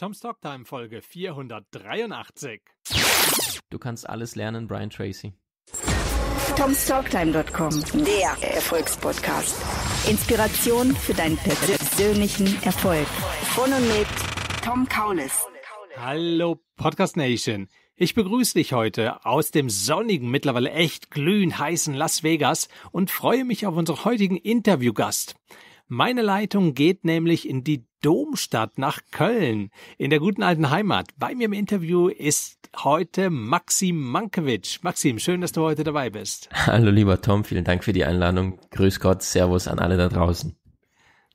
Tom's Talk Time Folge 483. Du kannst alles lernen, Brian Tracy. TomStalktime.com, der Erfolgspodcast. Inspiration für deinen persönlichen Erfolg. Von und mit Tom Kaulis. Hallo Podcast Nation. Ich begrüße dich heute aus dem sonnigen, mittlerweile echt glühend heißen Las Vegas und freue mich auf unseren heutigen Interviewgast. Meine Leitung geht nämlich in die Domstadt nach Köln, in der guten alten Heimat. Bei mir im Interview ist heute Maxim Mankewitsch. Maxim, schön, dass du heute dabei bist. Hallo lieber Tom, vielen Dank für die Einladung. Grüß Gott, Servus an alle da draußen.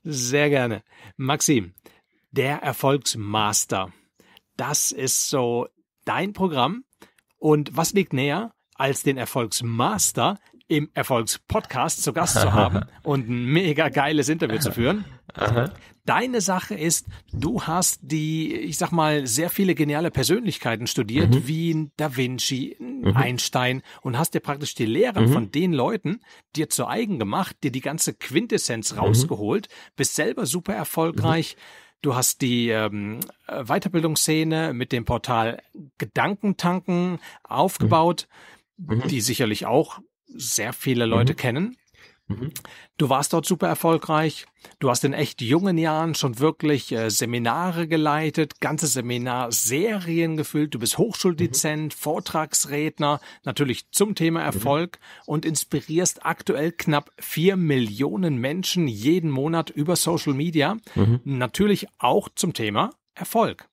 Sehr gerne. Maxim, der Erfolgsmaster. Das ist so dein Programm. Und was liegt näher, als den Erfolgsmaster im Erfolgspodcast zu Gast zu haben und ein mega geiles Interview zu führen. Deine Sache ist, du hast die, ich sag mal, sehr viele geniale Persönlichkeiten studiert, mhm. wie Da Vinci, mhm. Einstein und hast dir praktisch die Lehren mhm. von den Leuten dir zu eigen gemacht, dir die ganze Quintessenz mhm. rausgeholt, bist selber super erfolgreich. Mhm. Du hast die ähm, Weiterbildungsszene mit dem Portal Gedankentanken mhm. aufgebaut, die sicherlich auch sehr viele Leute mhm. kennen. Mhm. Du warst dort super erfolgreich. Du hast in echt jungen Jahren schon wirklich äh, Seminare geleitet, ganze Seminarserien gefüllt. Du bist Hochschuldezent, mhm. Vortragsredner, natürlich zum Thema mhm. Erfolg und inspirierst aktuell knapp vier Millionen Menschen jeden Monat über Social Media. Mhm. Natürlich auch zum Thema Erfolg.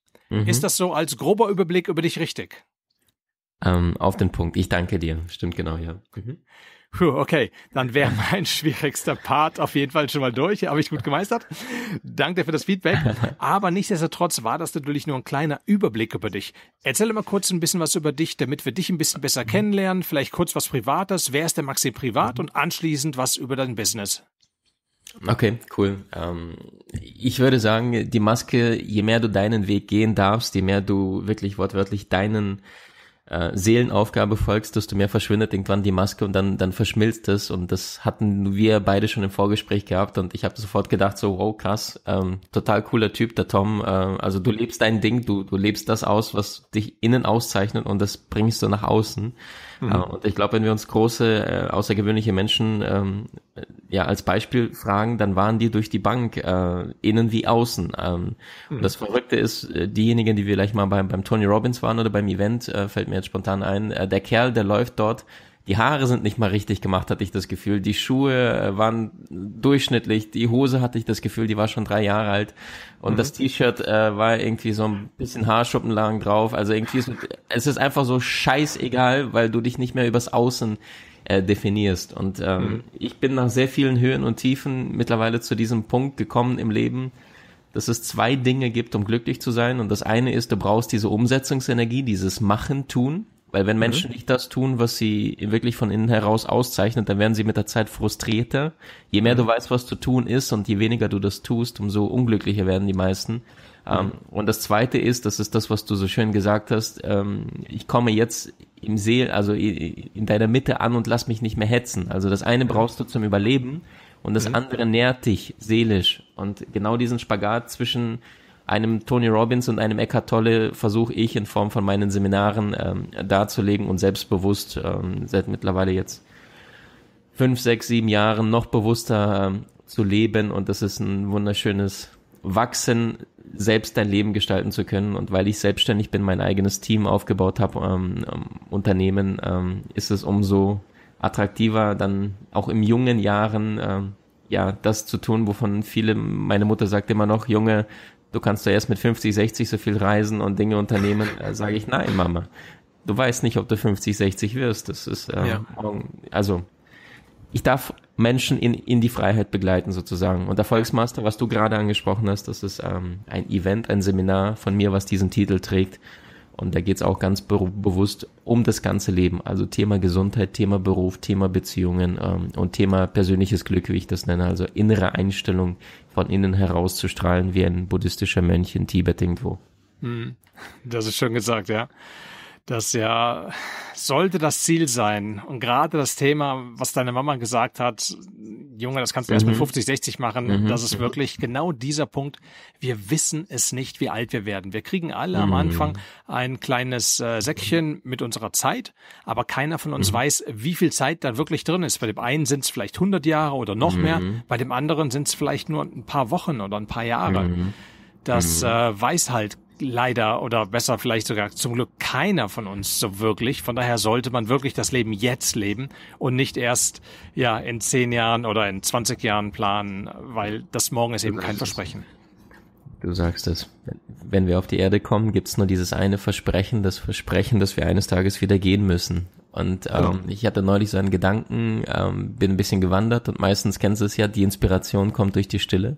Ist das so als grober Überblick über dich richtig? Ähm, auf den Punkt. Ich danke dir. Stimmt genau, ja. Mhm. Puh, okay, dann wäre mein schwierigster Part auf jeden Fall schon mal durch. Habe ich gut gemeistert. Danke für das Feedback. Aber nichtsdestotrotz war das natürlich nur ein kleiner Überblick über dich. Erzähl mal kurz ein bisschen was über dich, damit wir dich ein bisschen besser kennenlernen. Vielleicht kurz was Privates. Wer ist der Maxi privat? Und anschließend was über dein Business. Okay, cool. Ähm, ich würde sagen, die Maske, je mehr du deinen Weg gehen darfst, je mehr du wirklich wortwörtlich deinen äh, Seelenaufgabe folgst, desto mehr verschwindet irgendwann die Maske und dann, dann verschmilzt es. Und das hatten wir beide schon im Vorgespräch gehabt und ich habe sofort gedacht, so, wow, krass, ähm, total cooler Typ, der Tom. Äh, also du lebst dein Ding, du, du lebst das aus, was dich innen auszeichnet und das bringst du nach außen. Mhm. Ähm, und ich glaube, wenn wir uns große, äh, außergewöhnliche Menschen ähm, äh, ja als Beispiel fragen, dann waren die durch die Bank, äh, innen wie außen. Ähm, mhm. Und das Verrückte ist, äh, diejenigen, die vielleicht mal beim, beim Tony Robbins waren oder beim Event, äh, fällt mir jetzt spontan ein, äh, der Kerl, der läuft dort die Haare sind nicht mal richtig gemacht, hatte ich das Gefühl. Die Schuhe äh, waren durchschnittlich. Die Hose hatte ich das Gefühl, die war schon drei Jahre alt. Und mhm. das T-Shirt äh, war irgendwie so ein bisschen Haarschuppen lang drauf. Also irgendwie ist, es ist einfach so scheißegal, weil du dich nicht mehr übers Außen äh, definierst. Und ähm, mhm. ich bin nach sehr vielen Höhen und Tiefen mittlerweile zu diesem Punkt gekommen im Leben, dass es zwei Dinge gibt, um glücklich zu sein. Und das eine ist, du brauchst diese Umsetzungsenergie, dieses Machen, Tun. Weil wenn mhm. Menschen mhm. nicht das tun, was sie wirklich von innen heraus auszeichnet, dann werden sie mit der Zeit frustrierter. Je mehr mhm. du weißt, was zu tun ist und je weniger du das tust, umso unglücklicher werden die meisten. Ähm, mhm. Um, und das Zweite ist, das ist das, was du so schön gesagt hast, um, ähm, ich komme jetzt im Seel, also in deiner Mitte an und lass mich nicht mehr hetzen. Also das eine mhm. brauchst du zum Überleben und das mhm. andere nährt dich seelisch. Und genau diesen Spagat zwischen einem Tony Robbins und einem Eckhart Tolle versuche ich in Form von meinen Seminaren ähm, darzulegen und selbstbewusst ähm, seit mittlerweile jetzt fünf, sechs, sieben Jahren noch bewusster ähm, zu leben und das ist ein wunderschönes Wachsen, selbst dein Leben gestalten zu können und weil ich selbstständig bin, mein eigenes Team aufgebaut habe, ähm, ähm Unternehmen, ähm, ist es umso attraktiver, dann auch im jungen Jahren ähm, ja das zu tun, wovon viele, meine Mutter sagt immer noch, Junge, du kannst ja erst mit 50, 60 so viel reisen und Dinge unternehmen, äh, sage ich, nein, Mama. Du weißt nicht, ob du 50, 60 wirst. Das ist äh, ja. also ich darf Menschen in, in die Freiheit begleiten sozusagen. Und Erfolgsmaster, was du gerade angesprochen hast, das ist ähm, ein Event, ein Seminar von mir, was diesen Titel trägt. Und da geht es auch ganz be bewusst um das ganze Leben. Also Thema Gesundheit, Thema Beruf, Thema Beziehungen ähm, und Thema persönliches Glück, wie ich das nenne. Also innere Einstellung von innen heraus zu strahlen wie ein buddhistischer Mönch in Tibet irgendwo. Hm. Das ist schon gesagt, ja. Das ja sollte das Ziel sein. Und gerade das Thema, was deine Mama gesagt hat, Junge, das kannst du mhm. erst mit 50, mhm. 60 machen. Mhm. Das ist wirklich genau dieser Punkt. Wir wissen es nicht, wie alt wir werden. Wir kriegen alle mhm. am Anfang ein kleines äh, Säckchen mit unserer Zeit, aber keiner von uns mhm. weiß, wie viel Zeit da wirklich drin ist. Bei dem einen sind es vielleicht 100 Jahre oder noch mehr, mhm. bei dem anderen sind es vielleicht nur ein paar Wochen oder ein paar Jahre. Das äh, weiß halt leider oder besser vielleicht sogar zum Glück keiner von uns so wirklich. Von daher sollte man wirklich das Leben jetzt leben und nicht erst ja in zehn Jahren oder in 20 Jahren planen, weil das Morgen ist eben kein Versprechen. Du sagst es. Wenn wir auf die Erde kommen, gibt's nur dieses eine Versprechen, das Versprechen, dass wir eines Tages wieder gehen müssen. Und ähm, genau. ich hatte neulich so einen Gedanken, ähm, bin ein bisschen gewandert und meistens kennst du es ja, die Inspiration kommt durch die Stille.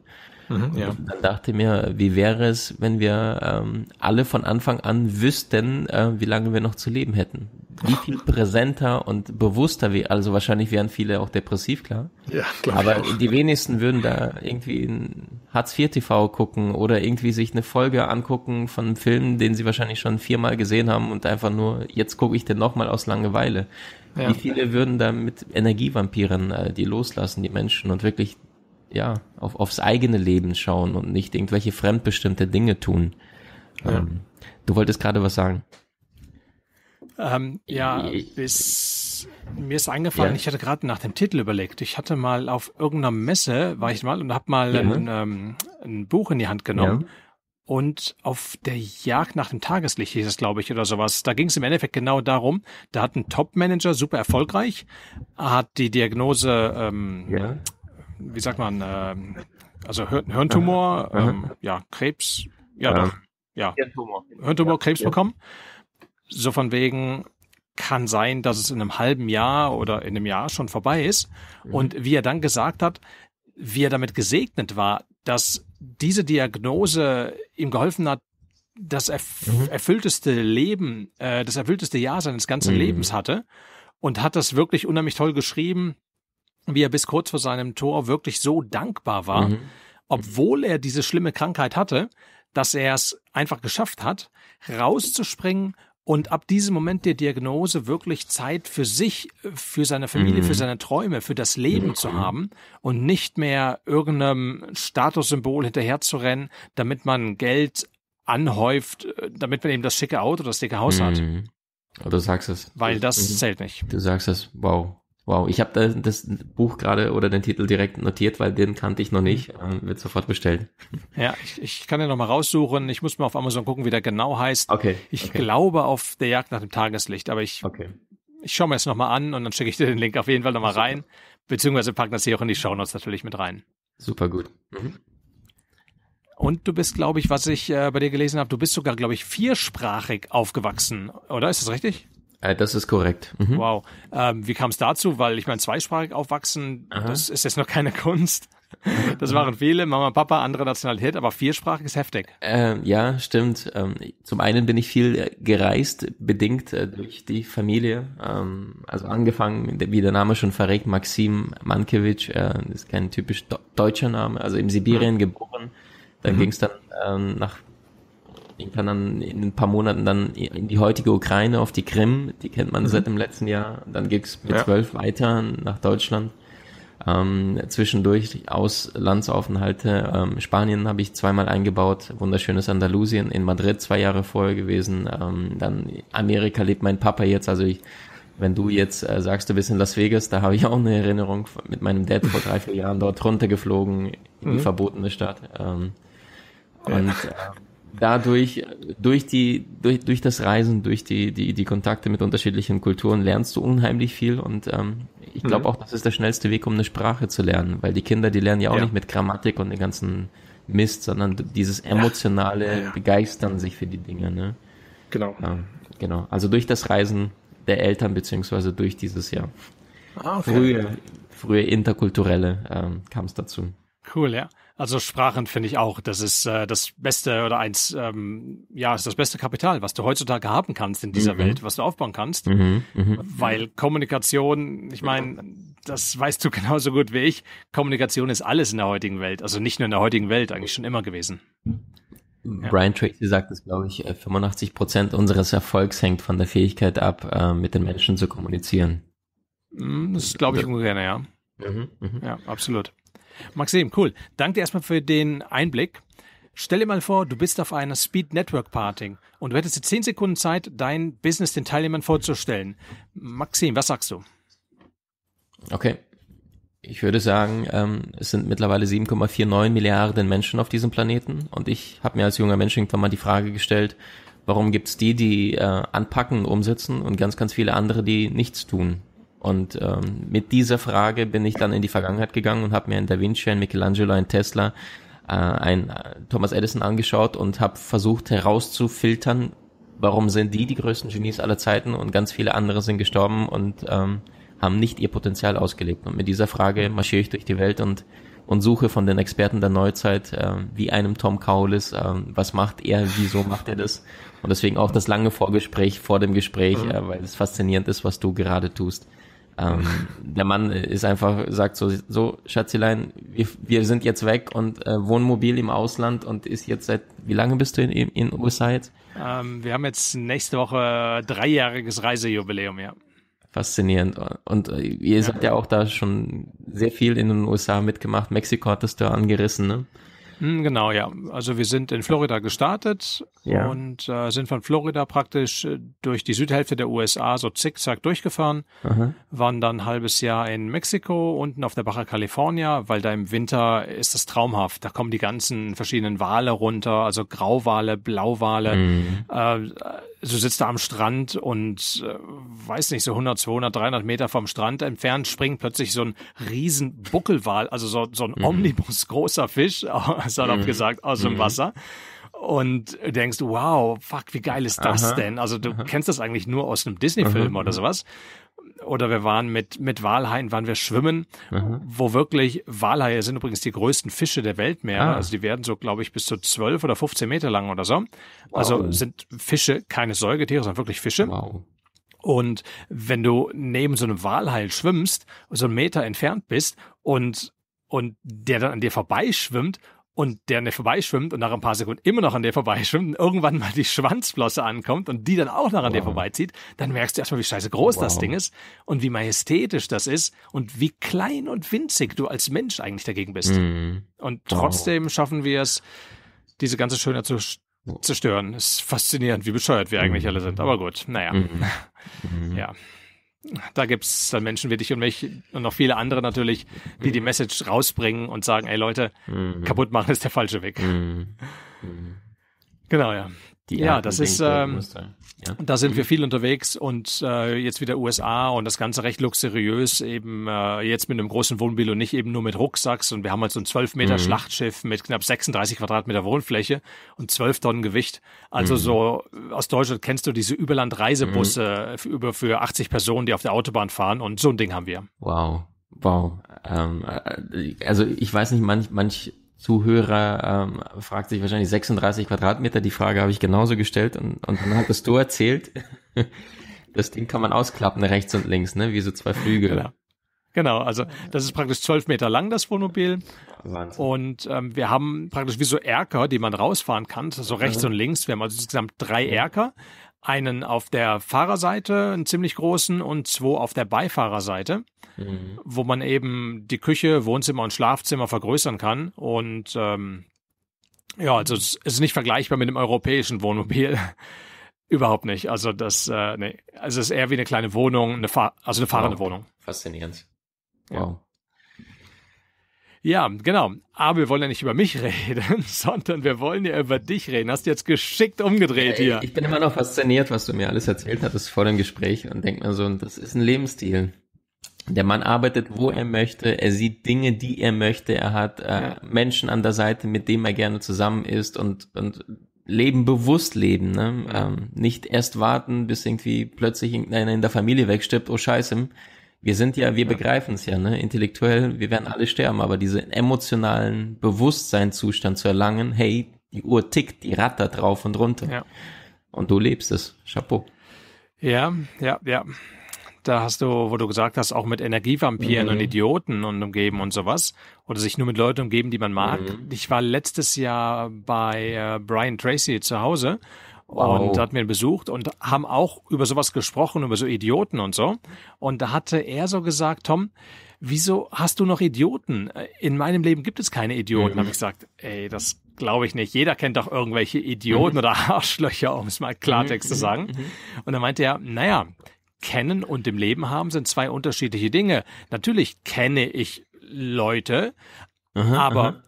Mhm, ja. Dann dachte ich mir, wie wäre es, wenn wir ähm, alle von Anfang an wüssten, äh, wie lange wir noch zu leben hätten? Wie viel präsenter und bewusster wir, also wahrscheinlich wären viele auch depressiv, klar. Ja, klar. Aber die wenigsten würden da irgendwie ein Hartz IV TV gucken oder irgendwie sich eine Folge angucken von einem Film, den sie wahrscheinlich schon viermal gesehen haben und einfach nur, jetzt gucke ich den nochmal aus Langeweile. Ja. Wie viele würden da mit Energievampiren äh, die loslassen, die Menschen, und wirklich ja, auf, aufs eigene Leben schauen und nicht irgendwelche fremdbestimmte Dinge tun. Ja. Ähm, du wolltest gerade was sagen. Ähm, ja, bis, mir ist eingefallen, ja. ich hatte gerade nach dem Titel überlegt. Ich hatte mal auf irgendeiner Messe, war ich mal und habe mal ja. ein, ähm, ein, Buch in die Hand genommen. Ja. Und auf der Jagd nach dem Tageslicht hieß es, glaube ich, oder sowas. Da ging es im Endeffekt genau darum, da hat ein Top-Manager, super erfolgreich, hat die Diagnose ähm, wie sagt man, ähm, also Hir Hirntumor, ähm, ja, Krebs, ja, doch, ja, Hirntumor, Hirntumor Krebs bekommen. So von wegen, kann sein, dass es in einem halben Jahr oder in einem Jahr schon vorbei ist. Mhm. Und wie er dann gesagt hat, wie er damit gesegnet war, dass diese Diagnose ihm geholfen hat, das erf mhm. erfüllteste Leben, äh, das erfüllteste Jahr seines ganzen mhm. Lebens hatte und hat das wirklich unheimlich toll geschrieben wie er bis kurz vor seinem Tor wirklich so dankbar war, mhm. obwohl er diese schlimme Krankheit hatte, dass er es einfach geschafft hat, rauszuspringen und ab diesem Moment der Diagnose wirklich Zeit für sich, für seine Familie, mhm. für seine Träume, für das Leben mhm. zu haben und nicht mehr irgendeinem Statussymbol hinterherzurennen, damit man Geld anhäuft, äh, damit man eben das schicke Auto, das dicke Haus mhm. hat. Aber du sagst es. Weil das mhm. zählt nicht. Du sagst es, wow. Wow, ich habe da das Buch gerade oder den Titel direkt notiert, weil den kannte ich noch nicht. Ähm, wird sofort bestellt. Ja, ich, ich kann den nochmal raussuchen. Ich muss mal auf Amazon gucken, wie der genau heißt. Okay. Ich okay. glaube auf der Jagd nach dem Tageslicht, aber ich, okay. ich schaue mir das nochmal an und dann schicke ich dir den Link auf jeden Fall nochmal rein. Beziehungsweise packen das hier auch in die Shownotes natürlich mit rein. Super gut. Mhm. Und du bist, glaube ich, was ich äh, bei dir gelesen habe, du bist sogar, glaube ich, viersprachig aufgewachsen, oder? Ist das richtig? Äh, das ist korrekt. Mhm. Wow. Ähm, wie kam es dazu? Weil ich meine, zweisprachig aufwachsen, Aha. das ist jetzt noch keine Kunst. Das waren viele, Mama, Papa, andere Nationalität, aber viersprachig ist heftig. Ähm, ja, stimmt. Ähm, zum einen bin ich viel äh, gereist, bedingt äh, durch die Familie. Ähm, also angefangen, wie der Name schon verrät, Maxim Mankiewicz, äh, ist kein typisch do deutscher Name, also im Sibirien geboren. Mhm. Dann mhm. ging es dann nach ich kann dann in ein paar Monaten dann in die heutige Ukraine, auf die Krim, die kennt man mhm. seit dem letzten Jahr. Dann es mit ja. zwölf weiter nach Deutschland. Ähm, zwischendurch Auslandsaufenthalte. Ähm, Spanien habe ich zweimal eingebaut, wunderschönes Andalusien, in Madrid zwei Jahre vorher gewesen. Ähm, dann Amerika lebt mein Papa jetzt. Also ich, wenn du jetzt äh, sagst, du bist in Las Vegas, da habe ich auch eine Erinnerung mit meinem Dad vor drei, vier Jahren dort runtergeflogen in die mhm. verbotene Stadt. Ähm, und ja. Äh, dadurch, durch die, durch, durch das Reisen, durch die, die, die Kontakte mit unterschiedlichen Kulturen lernst du unheimlich viel und ähm, ich glaube mhm. auch, das ist der schnellste Weg, um eine Sprache zu lernen, weil die Kinder, die lernen ja auch ja. nicht mit Grammatik und den ganzen Mist, sondern dieses emotionale ja. Ja, Begeistern sich für die Dinge, ne? Genau. genau. Also durch das Reisen der Eltern, beziehungsweise durch dieses Jahr. Ah, okay. frühe, frühe interkulturelle ähm, kam es dazu. Cool, ja. Also Sprachen finde ich auch, das ist äh, das beste oder eins, ähm, ja, ist das beste Kapital, was du heutzutage haben kannst in dieser mhm. Welt, was du aufbauen kannst. Mhm. Mhm. mhm. Weil Kommunikation, ich meine, das weißt du genauso gut wie ich, Kommunikation ist alles in der heutigen Welt. Also nicht nur in der heutigen Welt, eigentlich schon immer gewesen. Brian Tracy sagt es, glaube ich, 85 äh, Prozent unseres Erfolgs hängt von der Fähigkeit ab, äh, mit den Menschen zu kommunizieren. Mhm, das glaube ich also, ungefähr, ja. ja. Mhm, ja, absolut. Maxim, cool. Danke dir erstmal für den Einblick. Stell dir mal vor, du bist auf einer Speed Network Party und du hättest jetzt 10 Sekunden Zeit, dein Business den Teilnehmern vorzustellen. Maxim, was sagst du? Okay. Ich würde sagen, ähm, es sind mittlerweile 7,49 Milliarden Menschen auf diesem Planeten und ich habe mir als junger Mensch irgendwann mal die Frage gestellt, warum gibt es die, die äh, anpacken, umsetzen und ganz, ganz viele andere, die nichts tun? Und ähm, mit dieser Frage bin ich dann in die Vergangenheit gegangen und habe mir in Da Vinci, einen Michelangelo, einen Tesla, äh, ein äh, Thomas Edison angeschaut und habe versucht herauszufiltern, warum sind die die größten Genies aller Zeiten und ganz viele andere sind gestorben und ähm, haben nicht ihr Potenzial ausgelebt. Und mit dieser Frage marschiere ich durch die Welt und und suche von den Experten der Neuzeit, äh, wie einem Tom Cowles, äh, was macht er, wieso macht er das? Und deswegen auch das lange Vorgespräch vor dem Gespräch, mhm. äh, weil es faszinierend ist, was du gerade tust. Ähm, der Mann ist einfach, sagt so, so Schatzilein, wir, wir sind jetzt weg und äh, Wohnmobil im Ausland und ist jetzt seit, wie lange bist du in in USA jetzt? Ähm, wir haben jetzt nächste Woche dreijähriges Reisejubiläum, ja. Faszinierend. Und äh, ihr ja. habt ja auch da schon sehr viel in den USA mitgemacht. Mexiko hattest du angerissen, ne? Hm, genau, ja. Also wir sind in Florida gestartet ja. und äh, sind von Florida praktisch äh, durch die Südhälfte der USA so zickzack durchgefahren, Aha. waren dann ein halbes Jahr in Mexiko, unten auf der Baja California, weil da im Winter ist das traumhaft. Da kommen die ganzen verschiedenen Wale runter, also Grauwale, Blauwale. Mhm. Äh, also sitzt da am Strand und äh, weiß nicht, so 100, 200, 300 Meter vom Strand entfernt springt plötzlich so ein riesen Buckelwal, also so, so ein mhm. Omnibus großer Fisch, salopp mhm. gesagt, aus mhm. dem Wasser. Und denkst, wow, fuck, wie geil ist das Aha. denn? Also du Aha. kennst das eigentlich nur aus einem Disney-Film mhm. oder sowas oder wir waren mit, mit Walhaien, waren wir schwimmen, Aha. Mhm. wo wirklich Walhaie sind übrigens die größten Fische der Weltmeere. Ah. Also die werden so, glaube ich, bis zu 12 oder 15 Meter lang oder so. Also wow. Also sind Fische keine Säugetiere, sondern wirklich Fische. Wow. Und wenn du neben so einem Walhai schwimmst, so einen Meter entfernt bist und, und der dann an dir vorbeischwimmt und der an dir vorbeischwimmt und nach ein paar Sekunden immer noch an dir vorbeischwimmt und irgendwann mal die Schwanzflosse ankommt und die dann auch noch an wow. dir vorbeizieht, dann merkst du erstmal, wie scheiße groß wow. das Ding ist und wie majestätisch das ist und wie klein und winzig du als Mensch eigentlich dagegen bist. Mhm. Und trotzdem wow. schaffen wir es, diese ganze Schönheit zu zerstören. Ist faszinierend, wie bescheuert wir eigentlich alle sind. Aber gut, naja. Mhm. mhm. Ja da gibt's dann Menschen wie dich und mich und noch viele andere natürlich, die mhm. die Message rausbringen und sagen, ey Leute, mhm. kaputt machen ist der falsche Weg. Mhm. Genau, ja ja, das ist, ähm, ja. da sind wir mhm. viel unterwegs und äh, jetzt wieder USA und das Ganze recht luxuriös, eben äh, jetzt mit einem großen Wohnmobil und nicht eben nur mit Rucksacks und wir haben halt so ein 12 Meter mhm. Schlachtschiff mit knapp 36 Quadratmeter Wohnfläche und 12 Tonnen Gewicht. Also mhm. so äh, aus Deutschland kennst du diese Überlandreisebusse mhm. über für 80 Personen, die auf der Autobahn fahren und so ein Ding haben wir. Wow, Wow. Ähm, äh, äh, also ich weiß nicht, manch, manch Zuhörer ähm, fragt sich wahrscheinlich 36 Quadratmeter. Die Frage habe ich genauso gestellt und, und dann hattest du erzählt, das Ding kann man ausklappen, rechts und links, ne? wie so zwei Flügel. Genau. Genau, also das ist praktisch zwölf Meter lang, das Wohnmobil. Wahnsinn. Und ähm, wir haben praktisch wie so Erker, die man rausfahren kann, so rechts mhm. und links. Wir haben also insgesamt drei Erker. Einen auf der Fahrerseite, einen ziemlich großen, und zwei auf der Beifahrerseite mhm. wo man eben die Küche, Wohnzimmer und Schlafzimmer vergrößern kann. Und ähm, ja, also es ist nicht vergleichbar mit dem europäischen Wohnmobil. Überhaupt nicht. Also das, äh, nee. also es ist eher wie eine kleine Wohnung, eine Fahr also eine fahrende wow. Wohnung. Faszinierend. Wow. Ja. ja, genau. Aber wir wollen ja nicht über mich reden, sondern wir wollen ja über dich reden. Hast du jetzt geschickt umgedreht ja, hier. Ich bin immer noch fasziniert, was du mir alles erzählt hattest vor dem Gespräch und denk mir so, das ist ein Lebensstil. Der Mann arbeitet, wo er möchte, er sieht Dinge, die er möchte, er hat äh, ja. Menschen an der Seite, mit denen er gerne zusammen ist und, und Leben bewusst leben, ne? Ja. Ähm, nicht erst warten, bis irgendwie plötzlich einer in der Familie wegstirbt, oh scheiße. Wir sind ja, wir ja. begreifen es ja, ne? Intellektuell, wir werden alle sterben, aber diesen emotionalen Bewusstseinszustand zu erlangen, hey, die Uhr tickt, die rattert drauf und runter. Ja. Und du lebst es. Chapeau. Ja, ja, ja da hast du, wo du gesagt hast, auch mit Energievampiren mhm. und Idioten und umgeben und sowas. Oder sich nur mit Leuten umgeben, die man mag. Mhm. Ich war letztes Jahr bei äh, Brian Tracy zu Hause wow. und hat mir besucht und haben auch über sowas gesprochen, über so Idioten und so. Und da hatte er so gesagt, Tom, wieso hast du noch Idioten? Äh, in meinem Leben gibt es keine Idioten. Mhm. Habe ich gesagt, ey, das glaube ich nicht. Jeder kennt doch irgendwelche Idioten mhm. oder Arschlöcher, um es mal Klartext mhm. zu sagen. Mhm. Und dann meinte er, naja, Kennen und im Leben haben sind zwei unterschiedliche Dinge. Natürlich kenne ich Leute, aha, aber aha.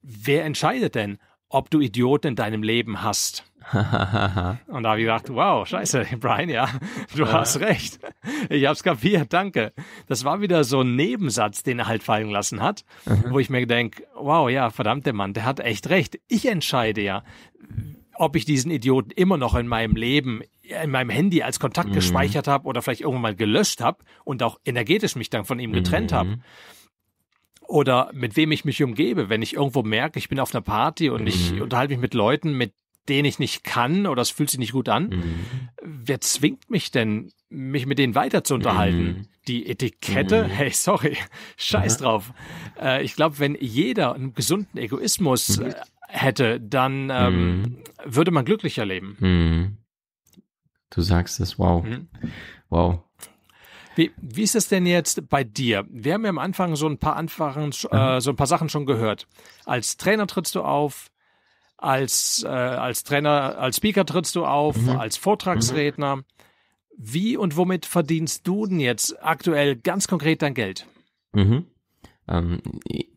wer entscheidet denn, ob du Idioten in deinem Leben hast? und da habe ich gedacht, wow, scheiße, Brian, ja, du ja. hast recht. Ich habe es kapiert, danke. Das war wieder so ein Nebensatz, den er halt fallen lassen hat, mhm. wo ich mir denke, wow, ja, verdammt, der Mann, der hat echt recht. Ich entscheide ja, ob ich diesen Idioten immer noch in meinem Leben in meinem Handy als Kontakt mhm. gespeichert habe oder vielleicht irgendwann mal gelöscht habe und auch energetisch mich dann von ihm getrennt mhm. habe. Oder mit wem ich mich umgebe, wenn ich irgendwo merke, ich bin auf einer Party und mhm. ich unterhalte mich mit Leuten, mit denen ich nicht kann oder es fühlt sich nicht gut an. Mhm. Wer zwingt mich denn, mich mit denen weiter zu unterhalten? Mhm. Die Etikette, mhm. hey, sorry, scheiß drauf. Äh, ich glaube, wenn jeder einen gesunden Egoismus äh, hätte, dann ähm, würde man glücklicher leben. Du sagst es, wow. Mhm. Wow. Wie, wie ist es denn jetzt bei dir? Wir haben ja am Anfang so ein paar Anfangen, äh, mhm. so ein paar Sachen schon gehört. Als Trainer trittst du auf, als, äh, als Trainer, als Speaker trittst du auf, mhm. als Vortragsredner. Mhm. Wie und womit verdienst du denn jetzt aktuell ganz konkret dein Geld? Mhm. Ähm,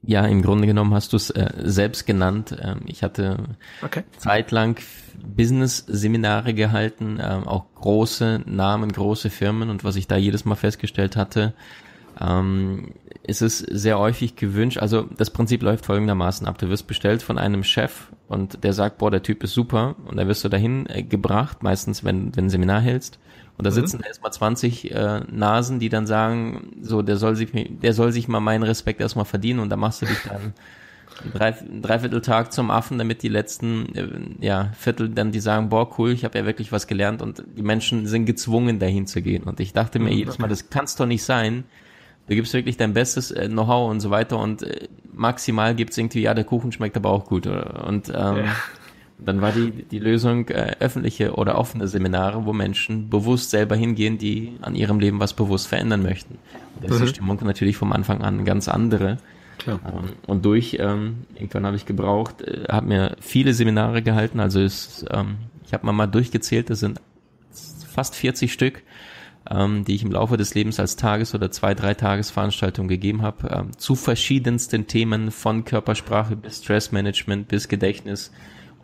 ja, im Grunde genommen hast du es äh, selbst genannt. Ähm, ich hatte okay. zeitlang Business-Seminare gehalten, ähm, auch große Namen, große Firmen und was ich da jedes Mal festgestellt hatte, ähm, ist es sehr häufig gewünscht. Also das Prinzip läuft folgendermaßen ab. Du wirst bestellt von einem Chef und der sagt, boah, der Typ ist super und dann wirst du dahin äh, gebracht, meistens wenn, wenn Seminar hältst und da mhm. sitzen erstmal 20 äh, Nasen, die dann sagen, so, der soll sich, der soll sich mal meinen Respekt erstmal verdienen und da machst du dich dann einen Dreivierteltag zum Affen, damit die letzten äh, ja, Viertel dann die sagen, boah, cool, ich habe ja wirklich was gelernt und die Menschen sind gezwungen, dahin zu gehen. Und ich dachte mir mhm, jedes Mal, das kann's doch nicht sein. Du gibst wirklich dein bestes äh, Know-how und so weiter und äh, maximal gibt's irgendwie, ja, der Kuchen schmeckt aber auch gut. Oder? Und ähm, ja dann war die, die Lösung äh, öffentliche oder offene Seminare, wo Menschen bewusst selber hingehen, die an ihrem Leben was bewusst verändern möchten. Da ist mhm. die Stimmung natürlich vom Anfang an ganz andere. Klar. Ähm, und durch, ähm, irgendwann habe ich gebraucht, äh, habe mir viele Seminare gehalten. Also ist, ähm, ich habe mal mal durchgezählt, das sind fast 40 Stück, ähm, die ich im Laufe des Lebens als Tages- oder zwei-, drei Tagesveranstaltungen gegeben habe, ähm, zu verschiedensten Themen von Körpersprache bis Stressmanagement bis Gedächtnis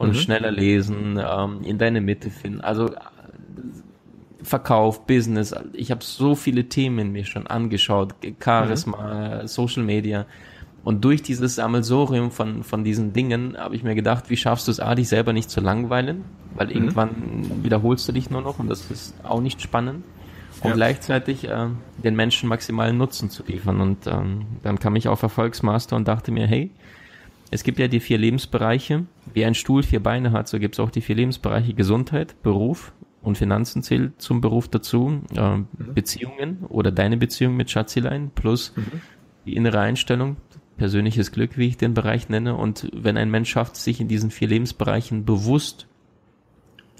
und mhm. schneller lesen, ähm, in deine Mitte finden. Also äh, Verkauf, Business, ich habe so viele Themen mir schon angeschaut, Charisma, mhm. Social Media. Und durch dieses Sammelsorium von, von diesen Dingen habe ich mir gedacht, wie schaffst du es, A, dich selber nicht zu langweilen, weil mhm. irgendwann wiederholst du dich nur noch und das ist auch nicht spannend. Und ja. gleichzeitig äh, den Menschen maximalen Nutzen zu liefern. Und ähm, dann kam ich auf Erfolgsmaster und dachte mir, hey, es gibt ja die vier Lebensbereiche. Wie ein Stuhl vier Beine hat, so gibt es auch die vier Lebensbereiche Gesundheit, Beruf und Finanzen zählt zum Beruf dazu, äh, mhm. Beziehungen oder deine Beziehung mit Schatzilein plus mhm. die innere Einstellung, persönliches Glück, wie ich den Bereich nenne. Und wenn ein Mensch schafft, sich in diesen vier Lebensbereichen bewusst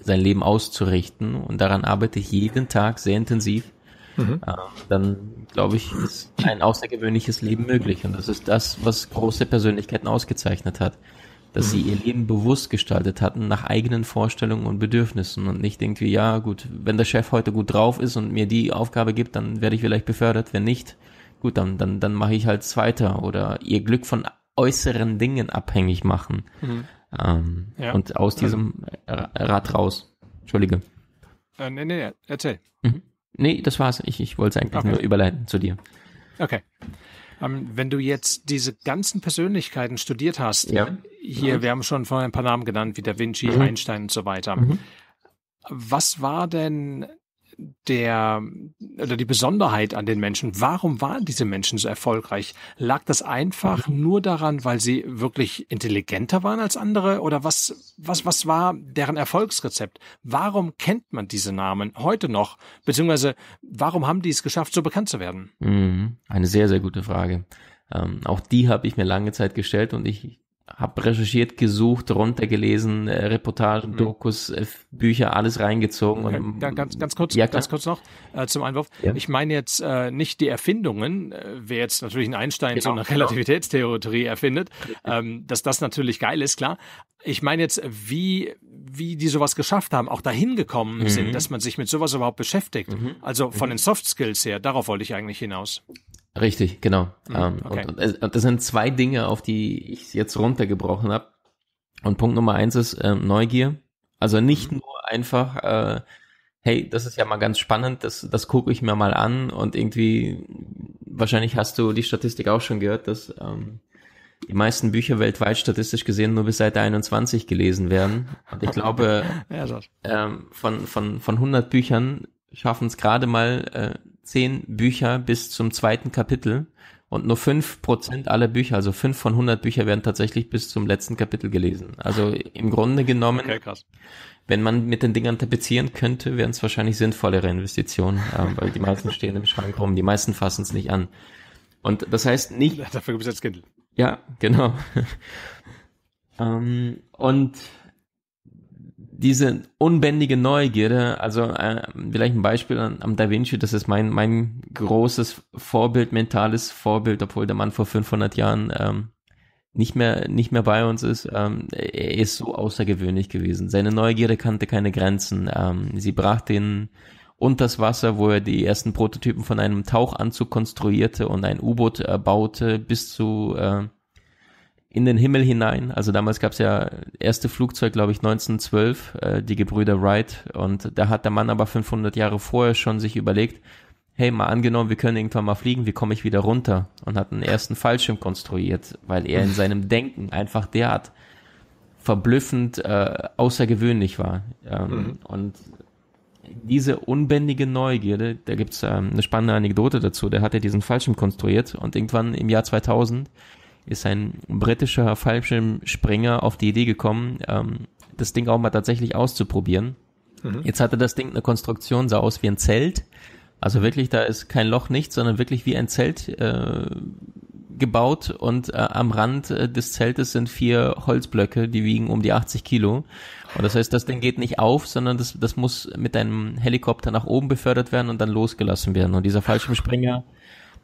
sein Leben auszurichten und daran arbeite ich jeden Tag sehr intensiv, mhm. Äh, dann glaube ich, ist ein außergewöhnliches Leben möglich. Und das ist das, was große Persönlichkeiten ausgezeichnet hat. Dass mhm. sie ihr Leben bewusst gestaltet hatten nach eigenen Vorstellungen und Bedürfnissen und nicht irgendwie, ja gut, wenn der Chef heute gut drauf ist und mir die Aufgabe gibt, dann werde ich vielleicht befördert, wenn nicht, gut, dann, dann, dann mache ich halt Zweiter oder ihr Glück von äußeren Dingen abhängig machen. Mhm. Ähm, ja. Und aus also diesem also, Rad raus. Entschuldige. Äh, nee, nee, erzähl. Mhm. Nee, das war's. Ich, ich wollte es eigentlich okay. nur überleiten zu dir. Okay. Um, ähm, wenn du jetzt diese ganzen Persönlichkeiten studiert hast, ja. hier, ja. Mhm. wir haben schon vorher ein paar Namen genannt, wie Da Vinci, mhm. Einstein und so weiter. Mhm. Was war denn der oder die Besonderheit an den Menschen? Warum waren diese Menschen so erfolgreich? Lag das einfach mhm. nur daran, weil sie wirklich intelligenter waren als andere oder was was was war deren Erfolgsrezept? Warum kennt man diese Namen heute noch? Beziehungsweise warum haben die es geschafft, so bekannt zu werden? Mhm. Eine sehr sehr gute Frage. Ähm, auch die habe ich mir lange Zeit gestellt und ich habe recherchiert, gesucht, runtergelesen, äh, Reportagen, mhm. Dokus, äh, Bücher, alles reingezogen. Und, ganz, ganz kurz, ja, ganz kurz noch äh, zum Einwurf. Ja. Ich meine jetzt äh, nicht die Erfindungen, äh, wer jetzt natürlich ein Einstein genau, so eine genau. Relativitätstheorie erfindet, ähm, dass das natürlich geil ist, klar. Ich meine jetzt, wie, wie die sowas geschafft haben, auch dahin gekommen mhm. sind, dass man sich mit sowas überhaupt beschäftigt. Mhm. Also von mhm. den Soft Skills her, darauf wollte ich eigentlich hinaus. Richtig, genau. Mhm, ähm, okay. und, und, das sind zwei Dinge, auf die ich jetzt runtergebrochen habe. Und Punkt Nummer eins ist äh, Neugier. Also nicht mhm. nur einfach, äh, hey, das ist ja mal ganz spannend, das, das gucke ich mir mal an und irgendwie, wahrscheinlich hast du die Statistik auch schon gehört, dass ähm, die meisten Bücher weltweit statistisch gesehen nur bis Seite 21 gelesen werden. Und ich glaube, ja, ähm, von, von, von 100 Büchern schaffen es gerade mal äh, zehn Bücher bis zum zweiten Kapitel und nur fünf Prozent aller Bücher, also fünf von hundert Bücher werden tatsächlich bis zum letzten Kapitel gelesen. Also im Grunde genommen, okay, wenn man mit den Dingern tapezieren könnte, wären es wahrscheinlich sinnvollere Investitionen, äh, weil die meisten stehen im Schrank rum, die meisten fassen es nicht an. Und das heißt nicht. Dafür gibt es jetzt Kindle. Ja, genau. ähm, und diese unbändige Neugierde, also äh, vielleicht ein Beispiel am, am Da Vinci, das ist mein, mein großes Vorbild, mentales Vorbild, obwohl der Mann vor 500 Jahren ähm, nicht mehr, nicht mehr bei uns ist, ähm, er ist so außergewöhnlich gewesen. Seine Neugierde kannte keine Grenzen. Ähm, sie brachte ihn unters Wasser, wo er die ersten Prototypen von einem Tauchanzug konstruierte und ein U-Boot äh, baute, bis zu äh, in den Himmel hinein. Also damals gab es ja erste Flugzeug, glaube ich, 1912, äh, die Gebrüder Wright. Und da hat der Mann aber 500 Jahre vorher schon sich überlegt, hey, mal angenommen, wir können irgendwann mal fliegen, wie komme ich wieder runter? Und hat einen ersten Fallschirm konstruiert, weil er in seinem Denken einfach derart verblüffend äh, außergewöhnlich war. Ähm, mhm. Und diese unbändige Neugierde, da gibt's ähm, eine spannende Anekdote dazu, der hat ja diesen Fallschirm konstruiert und irgendwann im Jahr 2000 ist ein britischer Fallschirmspringer auf die Idee gekommen, ähm, das Ding auch mal tatsächlich auszuprobieren. Mhm. Jetzt hatte das Ding eine Konstruktion, sah aus wie ein Zelt. Also wirklich, da ist kein Loch, nichts, sondern wirklich wie ein Zelt äh, gebaut und äh, am Rand äh, des Zeltes sind vier Holzblöcke, die wiegen um die 80 Kilo. Und das heißt, das Ding geht nicht auf, sondern das, das muss mit einem Helikopter nach oben befördert werden und dann losgelassen werden. Und dieser Fallschirmspringer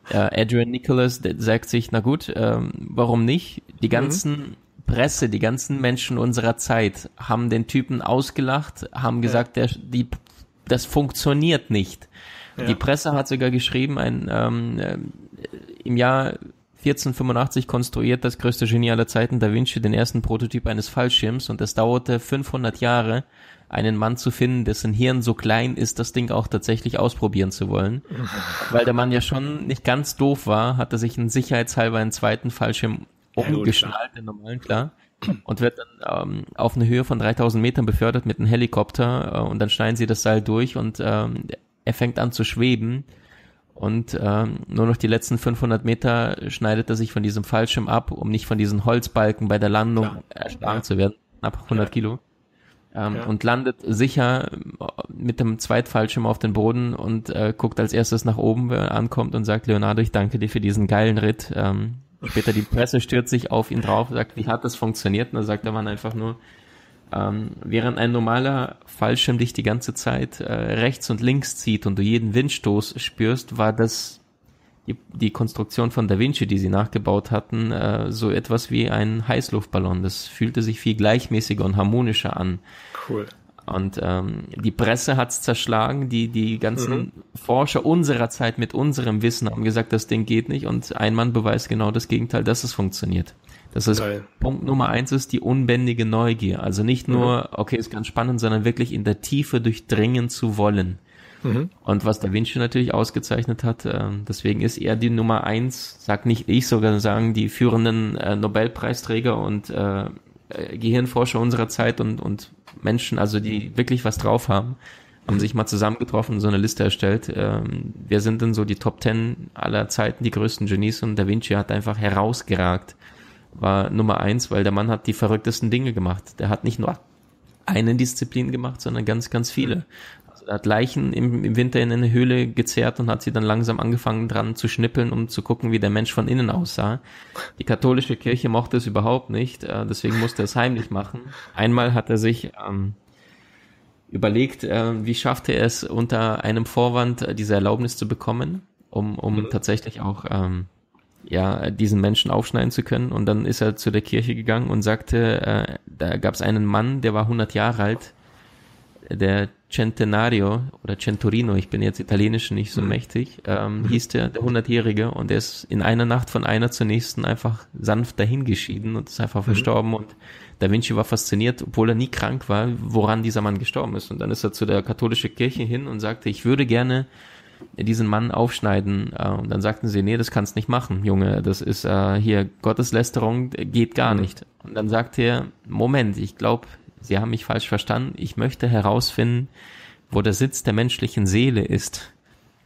äh, Adrian Nicholas sagt sich, na gut, ähm, warum nicht? Die mhm. ganzen mhm. Presse, die ganzen Menschen unserer Zeit haben den Typen ausgelacht, haben gesagt, ja. der, die, das funktioniert nicht. Ja. Die Presse hat sogar geschrieben, ein, ähm, äh, im Jahr 1485 konstruiert das größte Genie aller Zeiten Da Vinci den ersten Prototyp eines Fallschirms und es dauerte 500 Jahre, einen Mann zu finden, dessen Hirn so klein ist, das Ding auch tatsächlich ausprobieren zu wollen. Weil der Mann ja schon nicht ganz doof war, hat er sich in sicherheitshalber einen zweiten Fallschirm umgeschnallt, ja, den normalen, klar und wird dann ähm, auf eine Höhe von 3000 Metern befördert mit einem Helikopter äh, und dann schneiden sie das Seil durch und ähm, er fängt an zu schweben und ähm, nur noch die letzten 500 Meter schneidet er sich von diesem Fallschirm ab, um nicht von diesen Holzbalken bei der Landung Klar. erschlagen ja. zu werden, ab 100 ja. Kilo. Ähm, ja. Und landet sicher äh, mit dem Zweitfallschirm auf den Boden und äh, guckt als erstes nach oben, wenn er ankommt und sagt, Leonardo, ich danke dir für diesen geilen Ritt. Ähm, später die Presse stürzt sich auf ihn drauf, sagt, wie hat das funktioniert? Und dann sagt der Mann einfach nur, ähm, während ein normaler Fallschirm dich die ganze Zeit äh, rechts und links zieht und du jeden Windstoß spürst, war das die, die Konstruktion von Da Vinci, die sie nachgebaut hatten, äh, so etwas wie ein Heißluftballon. Das fühlte sich viel gleichmäßiger und harmonischer an. Cool. Und ähm, die Presse hat es zerschlagen, die, die ganzen mhm. Forscher unserer Zeit mit unserem Wissen haben gesagt, das Ding geht nicht und ein Mann beweist genau das Gegenteil, dass es funktioniert. Das ist Geil. Punkt Nummer eins ist die unbändige Neugier. Also nicht mhm. nur, mhm. okay, ist ganz spannend, sondern wirklich in der Tiefe durchdringen zu wollen. Mhm. Und was Da Vinci natürlich ausgezeichnet hat, äh, deswegen ist er die Nummer eins, sag nicht ich, sogar sagen die führenden äh, Nobelpreisträger und äh, äh, Gehirnforscher unserer Zeit und, und Menschen, also die wirklich was drauf haben, haben sich mal zusammengetroffen, so eine Liste erstellt. Ähm, wer sind denn so die Top Ten aller Zeiten, die größten Genies? Und Da Vinci hat einfach herausgeragt war Nummer eins, weil der Mann hat die verrücktesten Dinge gemacht. Der hat nicht nur eine Disziplin gemacht, sondern ganz, ganz viele. Mhm. Also er hat Leichen im, im, Winter in eine Höhle gezerrt und hat sie dann langsam angefangen dran zu schnippeln, um zu gucken, wie der Mensch von innen aussah. Die katholische Kirche mochte es überhaupt nicht, äh, deswegen musste er es heimlich machen. Einmal hat er sich ähm, überlegt, äh, wie schaffte er es unter einem Vorwand, äh, diese Erlaubnis zu bekommen, um, um mhm. tatsächlich auch ähm, ja, diesen Menschen aufschneiden zu können. Und dann ist er zu der Kirche gegangen und sagte, äh, da gab es einen Mann, der war 100 Jahre alt, der Centenario oder Centurino, ich bin jetzt italienisch nicht so mhm. mächtig, ähm, mhm. hieß der, der 100-Jährige. Und er ist in einer Nacht von einer zur nächsten einfach sanft dahingeschieden und ist einfach mhm. verstorben. Und Da Vinci war fasziniert, obwohl er nie krank war, woran dieser Mann gestorben ist. Und dann ist er zu der katholischen Kirche hin und sagte, ich würde gerne diesen Mann aufschneiden. Äh, und dann sagten sie, nee, das kannst nicht machen, Junge, das ist äh, hier Gotteslästerung, geht gar mhm. nicht. Und dann sagt er, Moment, ich glaube, Sie haben mich falsch verstanden. Ich möchte herausfinden, wo der Sitz der menschlichen Seele ist.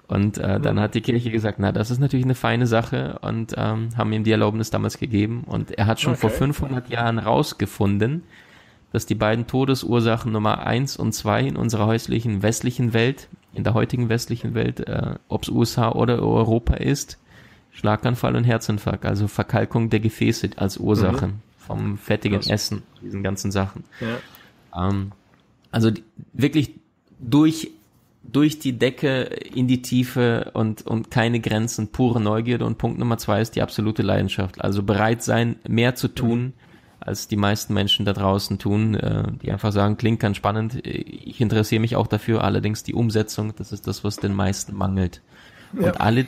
Und äh, mhm. dann hat die Kirche gesagt, na, das ist natürlich eine feine Sache und ähm, haben ihm die Erlaubnis damals gegeben. Und er hat schon okay. vor 500 Jahren rausgefunden, dass die beiden Todesursachen Nummer eins und zwei in unserer häuslichen westlichen Welt in der heutigen westlichen Welt, äh, ob es USA oder Europa ist, Schlaganfall und Herzinfarkt, also Verkalkung der Gefäße als Ursache mhm. vom fettigen Krass. Essen, diesen ganzen Sachen. Ja. Ähm, also die, wirklich durch durch die Decke in die Tiefe und, und keine Grenzen, pure Neugierde. Und Punkt Nummer zwei ist die absolute Leidenschaft. Also bereit sein, mehr zu tun, mhm als die meisten Menschen da draußen tun, äh, die einfach sagen, klingt ganz spannend, ich interessiere mich auch dafür, allerdings die Umsetzung, das ist das, was den meisten mangelt. Ja. Und alle,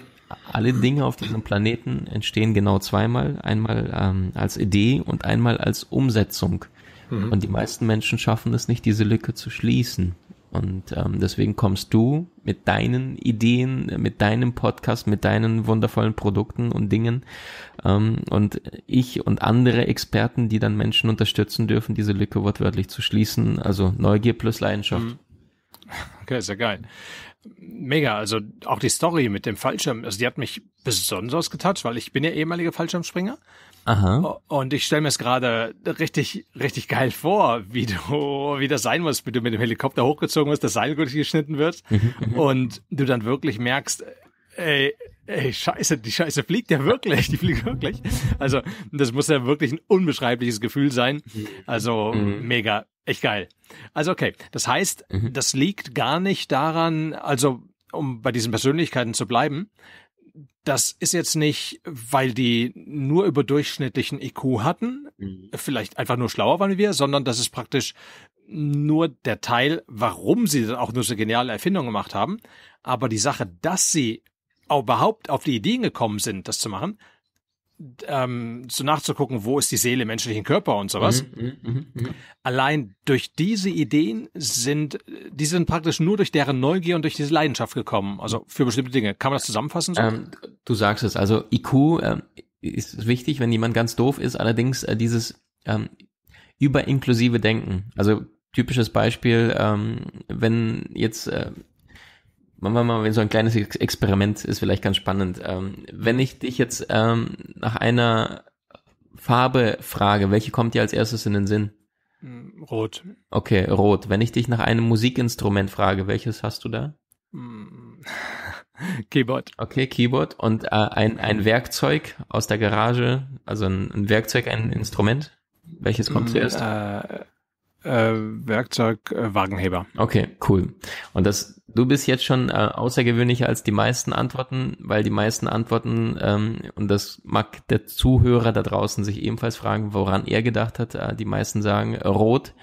alle Dinge auf diesem Planeten entstehen genau zweimal, einmal ähm, als Idee und einmal als Umsetzung. Mhm. Und die meisten Menschen schaffen es nicht, diese Lücke zu schließen. Und ähm, deswegen kommst du mit deinen Ideen, mit deinem Podcast, mit deinen wundervollen Produkten und Dingen ähm, und ich und andere Experten, die dann Menschen unterstützen dürfen, diese Lücke wortwörtlich zu schließen. Also Neugier plus Leidenschaft. Mhm. Okay, ist ja geil. Mega, also auch die Story mit dem Fallschirm, also die hat mich besonders getatscht, weil ich bin ja ehemaliger Fallschirmspringer Aha. Und ich stelle mir es gerade richtig, richtig geil vor, wie du, wie das sein muss, wie du mit dem Helikopter hochgezogen wirst, das Seil gut geschnitten wird mhm, mhm. und du dann wirklich merkst, ey, ey, scheiße, die Scheiße fliegt ja wirklich, die fliegt wirklich. Also, das muss ja wirklich ein unbeschreibliches Gefühl sein. Also, mhm. mega, echt geil. Also, okay. Das heißt, mhm. das liegt gar nicht daran, also, um bei diesen Persönlichkeiten zu bleiben, das ist jetzt nicht, weil die nur überdurchschnittlichen IQ hatten, mhm. vielleicht einfach nur schlauer waren wir, sondern das ist praktisch nur der Teil, warum sie dann auch nur so geniale Erfindungen gemacht haben. Aber die Sache, dass sie überhaupt auf die Ideen gekommen sind, das zu machen, ähm, so nachzugucken, wo ist die Seele im menschlichen Körper und sowas. Mhm, mh, mh, mh. Allein durch diese Ideen sind, die sind praktisch nur durch deren Neugier und durch diese Leidenschaft gekommen. Also für bestimmte Dinge. Kann man das zusammenfassen? So? Ähm, du sagst es, also IQ ähm, ist wichtig, wenn jemand ganz doof ist, allerdings äh, dieses ähm, überinklusive Denken. Also typisches Beispiel, ähm, wenn jetzt äh, machen wir mal so ein kleines Experiment, ist vielleicht ganz spannend. Ähm, wenn ich dich jetzt ähm, nach einer Farbe frage, welche kommt dir als erstes in den Sinn? Mm, rot. Okay, rot. Wenn ich dich nach einem Musikinstrument frage, welches hast du da? Mm. Keyboard. Okay, Keyboard. Und äh, ein, ein mhm. Werkzeug aus der Garage, also ein, ein Werkzeug, ein Instrument. Welches kommt mm, zuerst? Äh, äh, Werkzeugwagenheber. Äh, okay, cool. Und das, du bist jetzt schon äh, außergewöhnlicher als die meisten Antworten, weil die meisten Antworten, ähm, und das mag der Zuhörer da draußen sich ebenfalls fragen, woran er gedacht hat, äh, die meisten sagen Rot,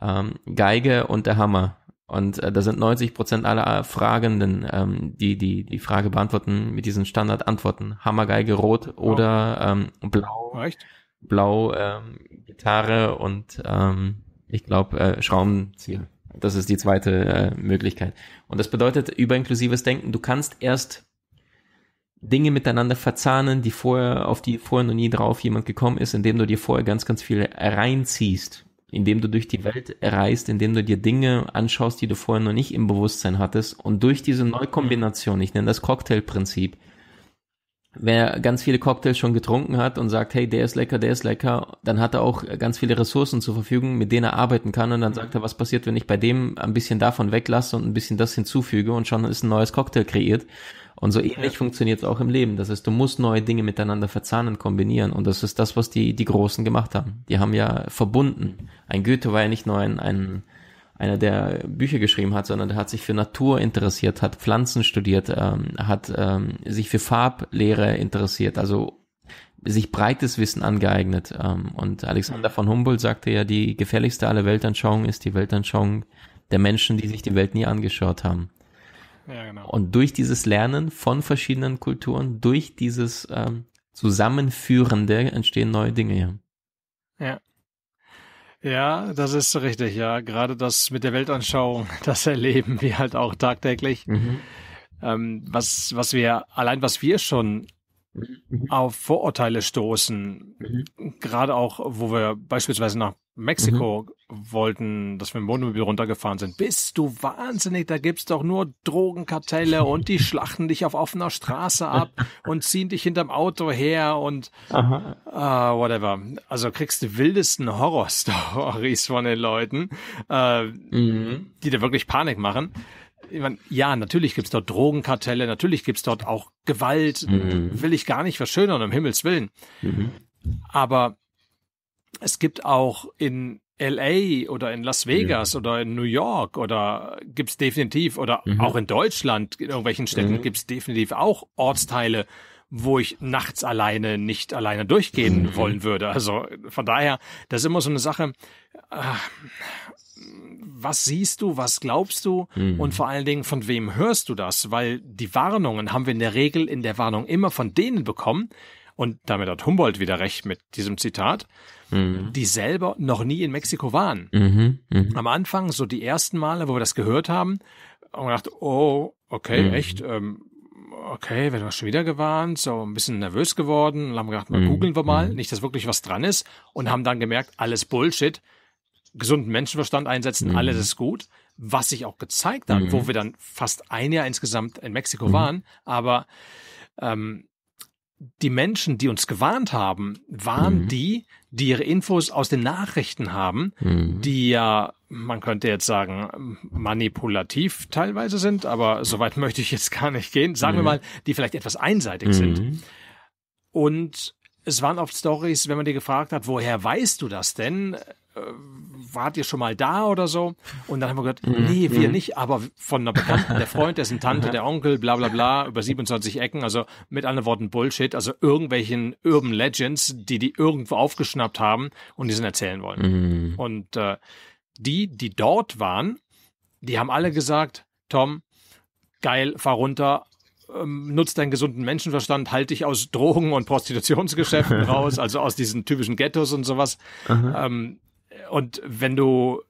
ähm, Geige und der Hammer. Und äh, da sind 90 Prozent aller äh, Fragenden, ähm, die, die die Frage beantworten mit diesen Standardantworten. Hammer, Geige, rot oder ähm, blau. Echt? Blau, ähm, Gitarre und ähm, ich glaube, äh, Schraubenzieher. Das ist die zweite äh, Möglichkeit. Und das bedeutet überinklusives Denken. Du kannst erst Dinge miteinander verzahnen, die vorher, auf die vorher noch nie drauf jemand gekommen ist, indem du dir vorher ganz, ganz viel reinziehst, indem du durch die Welt reist, indem du dir Dinge anschaust, die du vorher noch nicht im Bewusstsein hattest. Und durch diese Neukombination, ich nenne das Cocktailprinzip, wer ganz viele Cocktails schon getrunken hat und sagt, hey, der ist lecker, der ist lecker, dann hat er auch ganz viele Ressourcen zur Verfügung, mit denen er arbeiten kann und dann sagt er, was passiert, wenn ich bei dem ein bisschen davon weglasse und ein bisschen das hinzufüge und schon ist ein neues Cocktail kreiert. Und so ähnlich ja. funktioniert es auch im Leben. Das heißt, du musst neue Dinge miteinander verzahnen, kombinieren. Und das ist das, was die, die Großen gemacht haben. Die haben ja verbunden. Ein Goethe war ja nicht nur ein, ein, einer, der Bücher geschrieben hat, sondern der hat sich für Natur interessiert, hat Pflanzen studiert, ähm, hat ähm, sich für Farblehre interessiert, also sich breites Wissen angeeignet. Ähm, und Alexander von Humboldt sagte ja, die gefährlichste aller Weltanschauungen ist die Weltanschauung der Menschen, die sich die Welt nie angeschaut haben. Ja, genau. Und durch dieses Lernen von verschiedenen Kulturen, durch dieses ähm, Zusammenführende entstehen neue Dinge. Ja. ja. Ja, das ist richtig, ja. Gerade das mit der Weltanschauung, das erleben wir halt auch tagtäglich. Mhm. Ähm, was, was wir, allein was wir schon mhm. auf Vorurteile stoßen, mhm. gerade auch, wo wir beispielsweise nach Mexiko mhm. wollten, dass wir im Wohnmobil runtergefahren sind. Bist du wahnsinnig? Da gibt's doch nur Drogenkartelle und die schlachten dich auf offener Straße ab und ziehen dich hinterm Auto her und Uh, whatever. Also kriegst du wildesten Horrorstories von den Leuten, uh, mhm. die dir wirklich Panik machen. Meine, ja, natürlich gibt's dort Drogenkartelle, natürlich gibt's dort auch Gewalt. Mhm. Will ich gar nicht verschönern, um Himmels Willen. Mhm. Aber es gibt auch in LA oder in Las Vegas ja. oder in New York oder gibt's definitiv oder mhm. auch in Deutschland in irgendwelchen Städten mhm. gibt's definitiv auch Ortsteile, wo ich nachts alleine nicht alleine durchgehen mhm. wollen würde. Also von daher, das ist immer so eine Sache. Ah, was siehst du, was glaubst du mhm. und vor allen Dingen von wem hörst du das? Weil die Warnungen haben wir in der Regel in der Warnung immer von denen bekommen. Und damit hat Humboldt wieder recht mit diesem Zitat Mhm. die selber noch nie in Mexiko waren. Mhm. Mhm. Am Anfang, so die ersten Male, wo wir das gehört haben, haben wir gedacht, oh, okay, mhm. echt, ähm, okay, wir haben schon wieder gewarnt, so ein bisschen nervös geworden und haben gedacht, mal mhm, googeln wir mal, nicht, dass wirklich was dran ist und haben dann gemerkt, alles Bullshit, gesunden Menschenverstand einsetzen, alles ist gut, was sich auch gezeigt hat, wo wir dann fast ein Jahr insgesamt in Mexiko waren, aber ähm, die Menschen, die uns gewarnt haben, waren mhm. die, die ihre Infos aus den Nachrichten haben, mhm. die ja, man könnte jetzt sagen, manipulativ teilweise sind, aber soweit möchte ich jetzt gar nicht gehen. Sagen mhm. wir mal, die vielleicht etwas einseitig sind. Mhm. Und es waren oft Stories, wenn man dir gefragt hat, woher weißt du das denn? Äh, wart ihr schon mal da oder so? Und dann haben wir gesagt, mhm. nee, wir mhm. nicht, aber von einer Bekannten, der Freund, dessen Tante, der Onkel, bla bla bla, über 27 Ecken, also mit anderen Worten Bullshit, also irgendwelchen Urban Legends, die die irgendwo aufgeschnappt haben und die sind erzählen wollen. Mhm. Und äh, die, die dort waren, die haben alle gesagt, Tom, geil, fahr runter, ähm, nutzt deinen gesunden Menschenverstand, halt dich aus Drogen und Prostitutionsgeschäften raus, also aus diesen typischen Ghettos und sowas. Ähm, und wenn du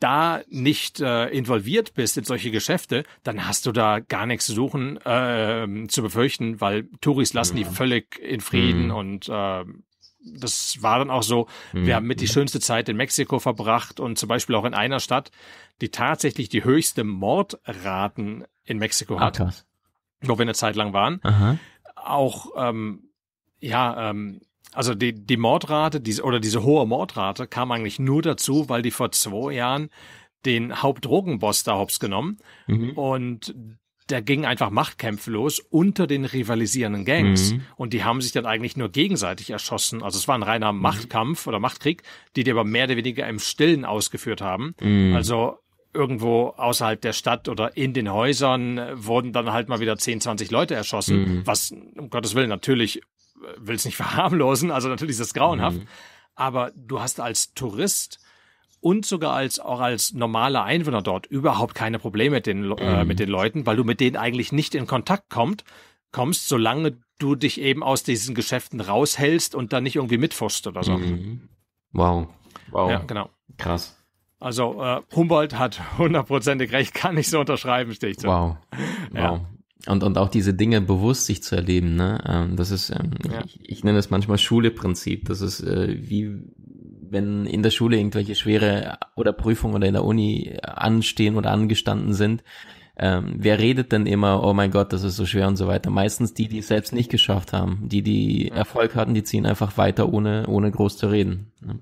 da nicht äh, involviert bist in solche Geschäfte, dann hast du da gar nichts zu suchen, äh, zu befürchten, weil Touris lassen ja. die völlig in Frieden mhm. und äh, das war dann auch so, wir haben mit die mhm. schönste Zeit in Mexiko verbracht und zum Beispiel auch in einer Stadt, die tatsächlich die höchste Mordraten in Mexiko ah, hat, Ach, wo wir eine Zeit lang waren. Aha. Auch ähm, ja, ähm, also die, die Mordrate diese, oder diese hohe Mordrate kam eigentlich nur dazu, weil die vor zwei Jahren den Hauptdrogenboss da hops genommen mhm. und da ging einfach Machtkämpfe los unter den rivalisierenden Gangs. Mhm. Und die haben sich dann eigentlich nur gegenseitig erschossen. Also es war ein reiner mhm. Machtkampf oder Machtkrieg, die die aber mehr oder weniger im Stillen ausgeführt haben. Mhm. Also irgendwo außerhalb der Stadt oder in den Häusern äh, wurden dann halt mal wieder 10, 20 Leute erschossen, mhm. was um Gottes Willen natürlich will es nicht verharmlosen, also natürlich ist das grauenhaft, mhm. aber du hast als Tourist und sogar als auch als normaler Einwohner dort überhaupt keine Probleme mit den, äh, mhm. mit den Leuten, weil du mit denen eigentlich nicht in Kontakt kommt, kommst, solange du dich eben aus diesen Geschäften raushältst und dann nicht irgendwie mitfuschst oder so. Mhm. Wow. Wow. Ja, genau. Krass. Also äh, Humboldt hat hundertprozentig recht, kann ich so unterschreiben, stehe ich zu. Wow. wow und, und auch diese Dinge bewusst sich zu erleben, ne? Ähm, das ist, ähm, ja. ich, nenne es manchmal Schule-Prinzip. Das ist äh, wie wenn in der Schule irgendwelche schwere oder Prüfungen oder in der Uni anstehen oder angestanden sind. Ähm, wer redet denn immer, oh mein Gott, das ist so schwer und so weiter? Meistens die, die es selbst nicht geschafft haben. Die, die Erfolg hatten, die ziehen einfach weiter, ohne, ohne groß zu reden. Ne?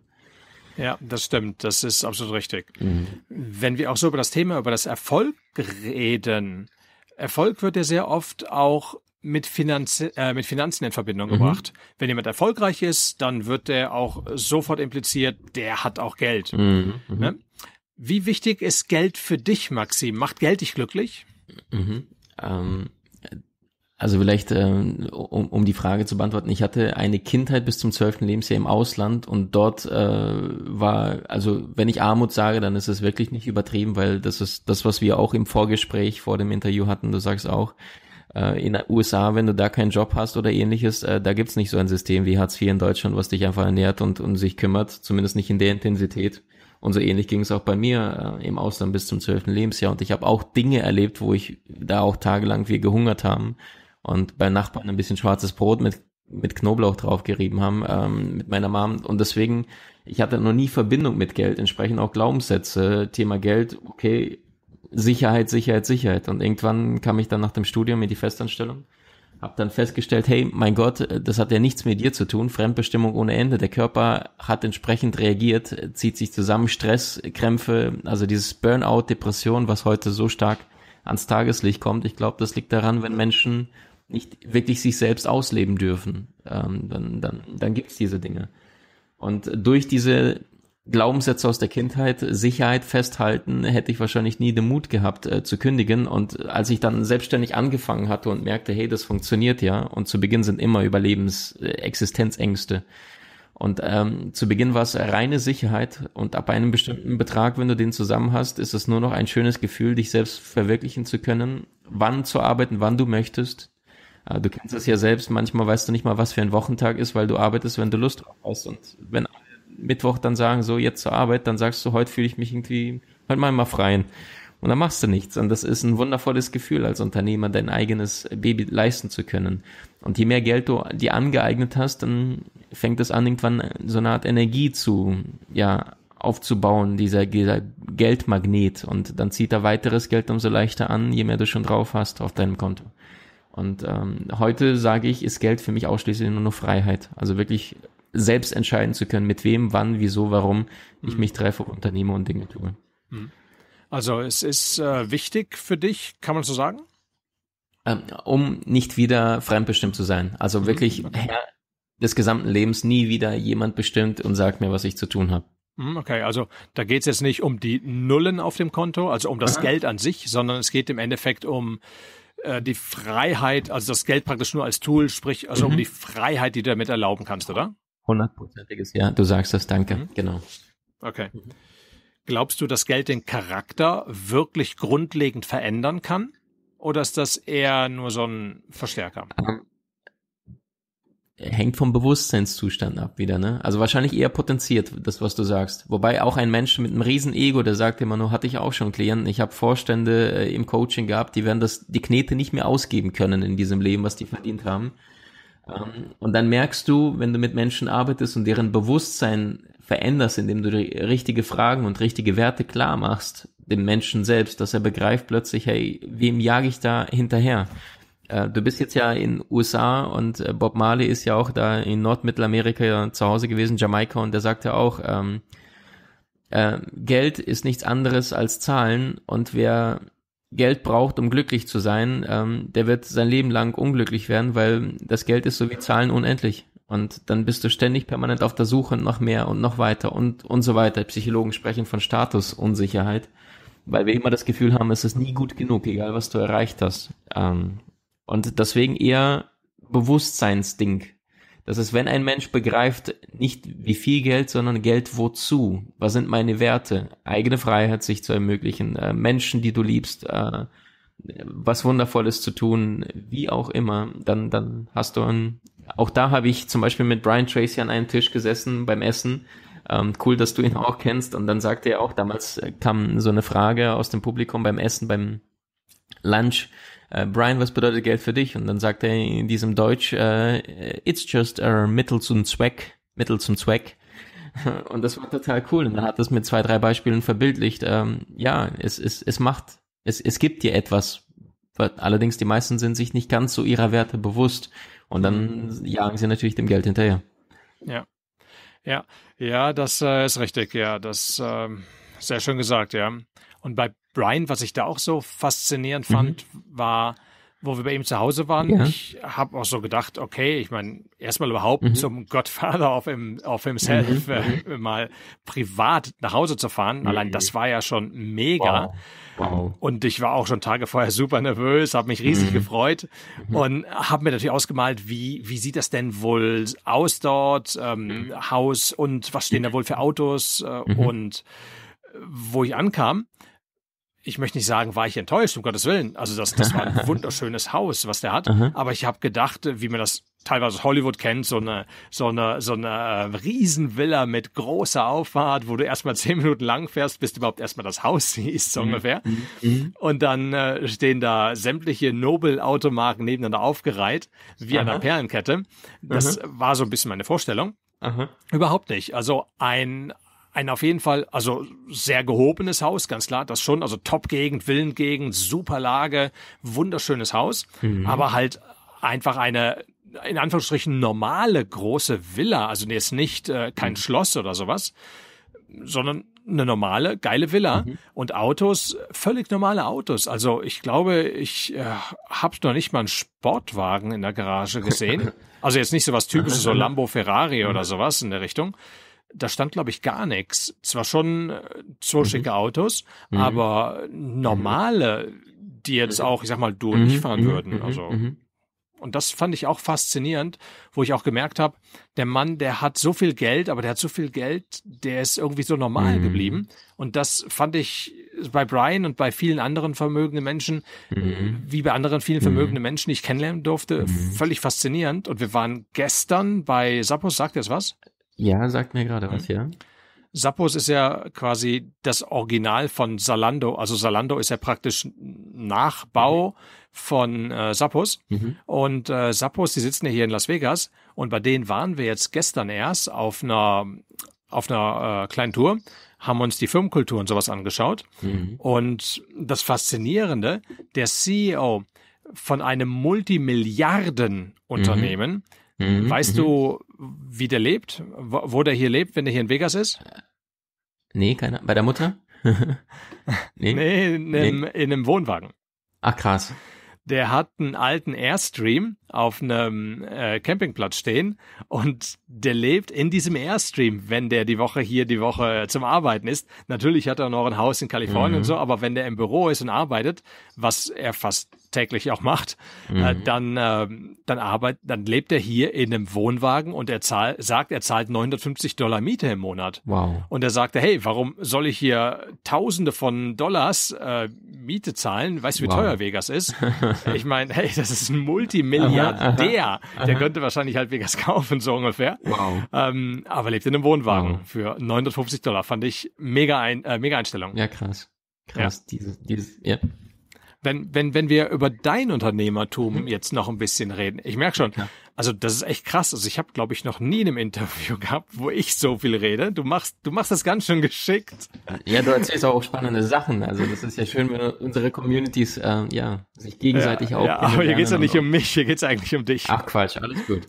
Ja, das stimmt. Das ist absolut richtig. Mhm. Wenn wir auch so über das Thema, über das Erfolg reden, Erfolg wird ja sehr oft auch mit, Finanz äh, mit Finanzen in Verbindung mhm. gebracht. Wenn jemand erfolgreich ist, dann wird er auch sofort impliziert, der hat auch Geld. Mhm. mhm. Ne? Wie wichtig ist Geld für dich, Maxim? Macht Geld dich glücklich? Mhm. Ähm, also vielleicht, ähm, um, um die Frage zu beantworten, ich hatte eine Kindheit bis zum zwölften Lebensjahr im Ausland und dort äh, war, also wenn ich Armut sage, dann ist es wirklich nicht übertrieben, weil das ist das, was wir auch im Vorgespräch vor dem Interview hatten, du sagst auch, äh, in den USA, wenn du da keinen Job hast oder ähnliches, äh, da gibt's nicht so ein System wie Hartz IV in Deutschland, was dich einfach ernährt und, und sich kümmert, zumindest nicht in der Intensität. Und so ähnlich ging es auch bei mir äh, im Ausland bis zum zwölften Lebensjahr. Und ich habe auch Dinge erlebt, wo ich da auch tagelang wir gehungert haben und bei Nachbarn ein bisschen schwarzes Brot mit mit Knoblauch drauf gerieben haben, ähm, mit meiner Mom. Und deswegen, ich hatte noch nie Verbindung mit Geld, entsprechend auch Glaubenssätze, Thema Geld, okay, Sicherheit, Sicherheit, Sicherheit. Und irgendwann kam ich dann nach dem Studium in die Festanstellung, Hab dann festgestellt, hey, mein Gott, das hat ja nichts mit dir zu tun, Fremdbestimmung ohne Ende. Der Körper hat entsprechend reagiert, zieht sich zusammen, Stress, Krämpfe, also dieses Burnout, Depression, was heute so stark ans Tageslicht kommt. Ich glaube, das liegt daran, wenn Menschen nicht wirklich sich selbst ausleben dürfen, ähm, dann, dann, dann gibt's diese Dinge. Und durch diese Glaubenssätze aus der Kindheit, Sicherheit festhalten, hätte ich wahrscheinlich nie den Mut gehabt äh, zu kündigen. Und als ich dann selbstständig angefangen hatte und merkte, hey, das funktioniert ja, und zu Beginn sind immer Überlebens-, äh, Existenzängste. Und ähm, zu Beginn war es reine Sicherheit und ab einem bestimmten Betrag, wenn du den zusammen hast, ist es nur noch ein schönes Gefühl, dich selbst verwirklichen zu können, wann zu arbeiten, wann du möchtest, äh, du kennst das ja selbst, manchmal weißt du nicht mal, was für ein Wochentag ist, weil du arbeitest, wenn du Lust drauf hast. Und wenn alle Mittwoch dann sagen, so jetzt zur Arbeit, dann sagst du, heute fühle ich mich irgendwie, halt mal mal freien. Und dann machst du nichts. Und das ist ein wundervolles Gefühl, als Unternehmer dein eigenes Baby leisten zu können. Und je mehr Geld du dir angeeignet hast, dann fängt es an, irgendwann so eine Art Energie zu, ja, aufzubauen, dieser, dieser Geldmagnet. Und dann zieht er weiteres Geld umso leichter an, je mehr du schon drauf hast auf deinem Konto. Und ähm, heute sage ich, ist Geld für mich ausschließlich nur noch Freiheit. Also wirklich selbst entscheiden zu können, mit wem, wann, wieso, warum ich mhm. mich treffe, unternehme und Dinge tue. Mhm. Also es ist äh, wichtig für dich, kann man so sagen? Ähm, um nicht wieder fremdbestimmt zu sein. Also mhm. wirklich okay. Herr des gesamten Lebens nie wieder jemand bestimmt und sagt mir, was ich zu tun habe. Mhm, okay, also da geht es jetzt nicht um die Nullen auf dem Konto, also um das Geld an sich, sondern es geht im Endeffekt um äh, die Freiheit, also das Geld praktisch nur als Tool, sprich also mhm. um die Freiheit, die du damit erlauben kannst, oder? Hundertprozentiges, ja. Du sagst das, danke. Mhm. Genau. Okay. Mhm. Glaubst du, dass Geld den Charakter wirklich grundlegend verändern kann? Oder ist das eher nur so ein Verstärker? Um ähm, hängt vom Bewusstseinszustand ab wieder, ne? Also wahrscheinlich eher potenziert, das, was du sagst. Wobei auch ein Mensch mit einem riesen Ego, der sagt immer nur, hatte ich auch schon Klienten, ich habe Vorstände äh, im Coaching gehabt, die werden das, die Knete nicht mehr ausgeben können in diesem Leben, was die verdient haben. Ähm, und dann merkst du, wenn du mit Menschen arbeitest und deren Bewusstsein veränderst, indem du richtige Fragen und richtige Werte klar machst, dem Menschen selbst, dass er begreift plötzlich, hey, wem jage ich da hinterher? Äh, du bist jetzt ja in USA und äh, Bob Marley ist ja auch da in Nordmittelamerika zu Hause gewesen, Jamaika, und der sagte auch, ähm, äh, Geld ist nichts anderes als Zahlen und wer Geld braucht, um glücklich zu sein, ähm, der wird sein Leben lang unglücklich werden, weil das Geld ist so wie Zahlen unendlich. Und dann bist du ständig permanent auf der Suche nach mehr und noch weiter und, und so weiter. Psychologen sprechen von Statusunsicherheit, weil wir immer das Gefühl haben, es ist nie gut genug, egal was du erreicht hast. Ähm, und deswegen eher Bewusstseinsding. Das ist, wenn ein Mensch begreift, nicht wie viel Geld, sondern Geld wozu. Was sind meine Werte? Eigene Freiheit sich zu ermöglichen, äh, Menschen, die du liebst, äh, was Wundervolles zu tun, wie auch immer, dann, dann hast du ein, auch da habe ich zum Beispiel mit Brian Tracy an einem Tisch gesessen beim Essen. Ähm, cool, dass du ihn auch kennst. Und dann sagte er auch, damals äh, kam so eine Frage aus dem Publikum beim Essen, beim Lunch, äh, Brian, was bedeutet Geld für dich? Und dann sagt er in diesem Deutsch, äh, it's just a Mittel zum Zweck, Mittel zum Zweck. Und das war total cool. Und dann hat das mit zwei, drei Beispielen verbildlicht. Ähm, ja, es, es, es macht, es, es gibt dir etwas. Allerdings die meisten sind sich nicht ganz so ihrer Werte bewusst. Und dann jagen sie natürlich dem Geld hinterher. Ja. Ja, ja, das äh, ist richtig, ja. Das äh, sehr schön gesagt, ja. Und bei Brian, was ich da auch so faszinierend mhm. fand, mhm. war, wo wir bei ihm zu Hause waren, ja. ich habe auch so gedacht, okay, ich meine, erstmal überhaupt mhm. zum Godfather auf, him, auf himself mhm. äh, mhm. mal privat nach Hause zu fahren, mhm. allein das war ja schon mega. Wow. Wow. Und ich war auch schon Tage vorher super nervös, habe mich riesig mhm. gefreut und habe mir natürlich ausgemalt, wie, wie sieht das denn wohl aus dort, ähm, Haus und was stehen da wohl für Autos äh, und wo ich ankam, ich möchte nicht sagen, war ich enttäuscht, um Gottes Willen. Also das, das war ein wunderschönes Haus, was der hat. Aha. Mhm. Aber ich habe gedacht, wie man das teilweise Hollywood kennt, so eine, so eine, so eine äh, Riesenvilla mit großer Auffahrt, wo du erstmal zehn Minuten lang fährst, bis du überhaupt erstmal das Haus siehst, so mhm. ungefähr. Mhm. mhm. Und dann äh, stehen da sämtliche Nobel-Automarken nebeneinander aufgereiht, wie an einer Perlenkette. Das Aha. Mhm. war so ein bisschen meine Vorstellung. Aha. Überhaupt nicht. Also ein, ein auf jeden Fall, also sehr gehobenes Haus, ganz klar, das schon, also Top-Gegend, Villengegend, super Lage, wunderschönes Haus, mhm. aber halt einfach eine in Anführungsstrichen normale große Villa, also jetzt nicht äh, kein mhm. Schloss oder sowas, sondern eine normale, geile Villa mhm. und Autos, völlig normale Autos. Also ich glaube, ich äh, habe noch nicht mal einen Sportwagen in der Garage gesehen. also jetzt nicht so was Typisches, so Lambo, Ferrari oder mhm. sowas in der Richtung, da stand, glaube ich, gar nichts. Zwar schon so äh, schicke mhm. Autos, mhm. aber normale, die jetzt mhm. auch, ich sag mal, mhm. du und ich fahren würden. Also. Und das fand ich auch faszinierend, wo ich auch gemerkt habe, der Mann, der hat so viel Geld, aber der hat so viel Geld, der ist irgendwie so normal mhm. geblieben. Und das fand ich bei Brian und bei vielen anderen vermögenden Menschen, äh, mhm. wie bei anderen vielen vermögenden Menschen, die ich kennenlernen durfte, mhm. völlig faszinierend. Und wir waren gestern bei Sappos, sagt ihr es was? Ja, sagt mir gerade was, mhm. ja. Sappos ist ja quasi das Original von Salando. Also Salando ist ja praktisch Nachbau mhm. von äh, Sappos. Mhm. Und äh, Sappos, die sitzen ja hier in Las Vegas. Und bei denen waren wir jetzt gestern erst auf einer, auf einer äh, kleinen Tour, haben uns die Firmenkultur und sowas angeschaut. Mhm. Und das Faszinierende, der CEO von einem Multimilliardenunternehmen, mhm. Mhm. weißt du, wie der lebt, wo, wo der hier lebt, wenn der hier in Vegas ist? Nee, keiner. Bei der Mutter? nee, nee, in einem, in einem Wohnwagen. Ach krass der hat einen alten Airstream auf einem äh, Campingplatz stehen und der lebt in diesem Airstream, wenn der die Woche hier die Woche zum Arbeiten ist. Natürlich hat er noch ein Haus in Kalifornien mhm. und so, aber wenn der im Büro ist und arbeitet, was er fast täglich auch macht, äh, mhm. äh, dann, äh, dann, arbeitet, dann lebt er hier in einem Wohnwagen und er zahl, sagt, er zahlt 950 Dollar Miete im Monat. Wow. Und er sagte, hey, warum soll ich hier Tausende von Dollars äh, Miete zahlen? Weißt du, wie wow. teuer Vegas ist? ich meine, hey, das ist ein Multimilliardär. Aha, aha, aha. Der könnte wahrscheinlich halt Vegas kaufen, so ungefähr. Wow. Ähm, aber lebt in einem Wohnwagen wow. für 950 Dollar. Fand ich mega, ein, äh, mega Einstellung. Ja, krass. Krass, ja. dieses, dieses, ja wenn, wenn, wenn wir über dein Unternehmertum jetzt noch ein bisschen reden, ich merke schon, also das ist echt krass. Also ich habe, glaube ich, noch nie in einem Interview gehabt, wo ich so viel rede. Du machst, du machst das ganz schön geschickt. Ja, du erzählst auch spannende Sachen. Also das ist ja schön, wenn unsere Communities äh, ja sich gegenseitig ja, auch. Ja, aber hier geht es ja nicht um mich, hier geht es eigentlich um dich. Ach Quatsch, alles gut.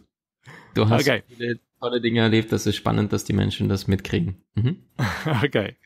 Du hast okay. viele tolle Dinge erlebt. Das ist spannend, dass die Menschen das mitkriegen. Mhm. Okay.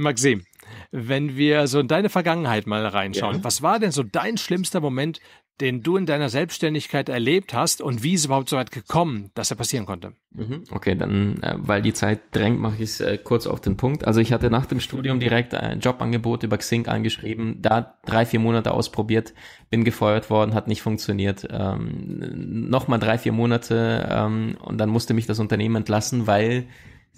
Maxim, wenn wir so in deine Vergangenheit mal reinschauen. Ja. Was war denn so dein schlimmster Moment, den du in deiner Selbstständigkeit erlebt hast und wie ist es überhaupt so weit gekommen, dass er passieren konnte? Mhm. Okay, dann, äh, weil die Zeit drängt, mache ich es äh, kurz auf den Punkt. Also ich hatte nach dem Studium direkt ein Jobangebot über Xing angeschrieben, da drei, vier Monate ausprobiert, bin gefeuert worden, hat nicht funktioniert. Ähm, Nochmal drei, vier Monate ähm, und dann musste mich das Unternehmen entlassen, weil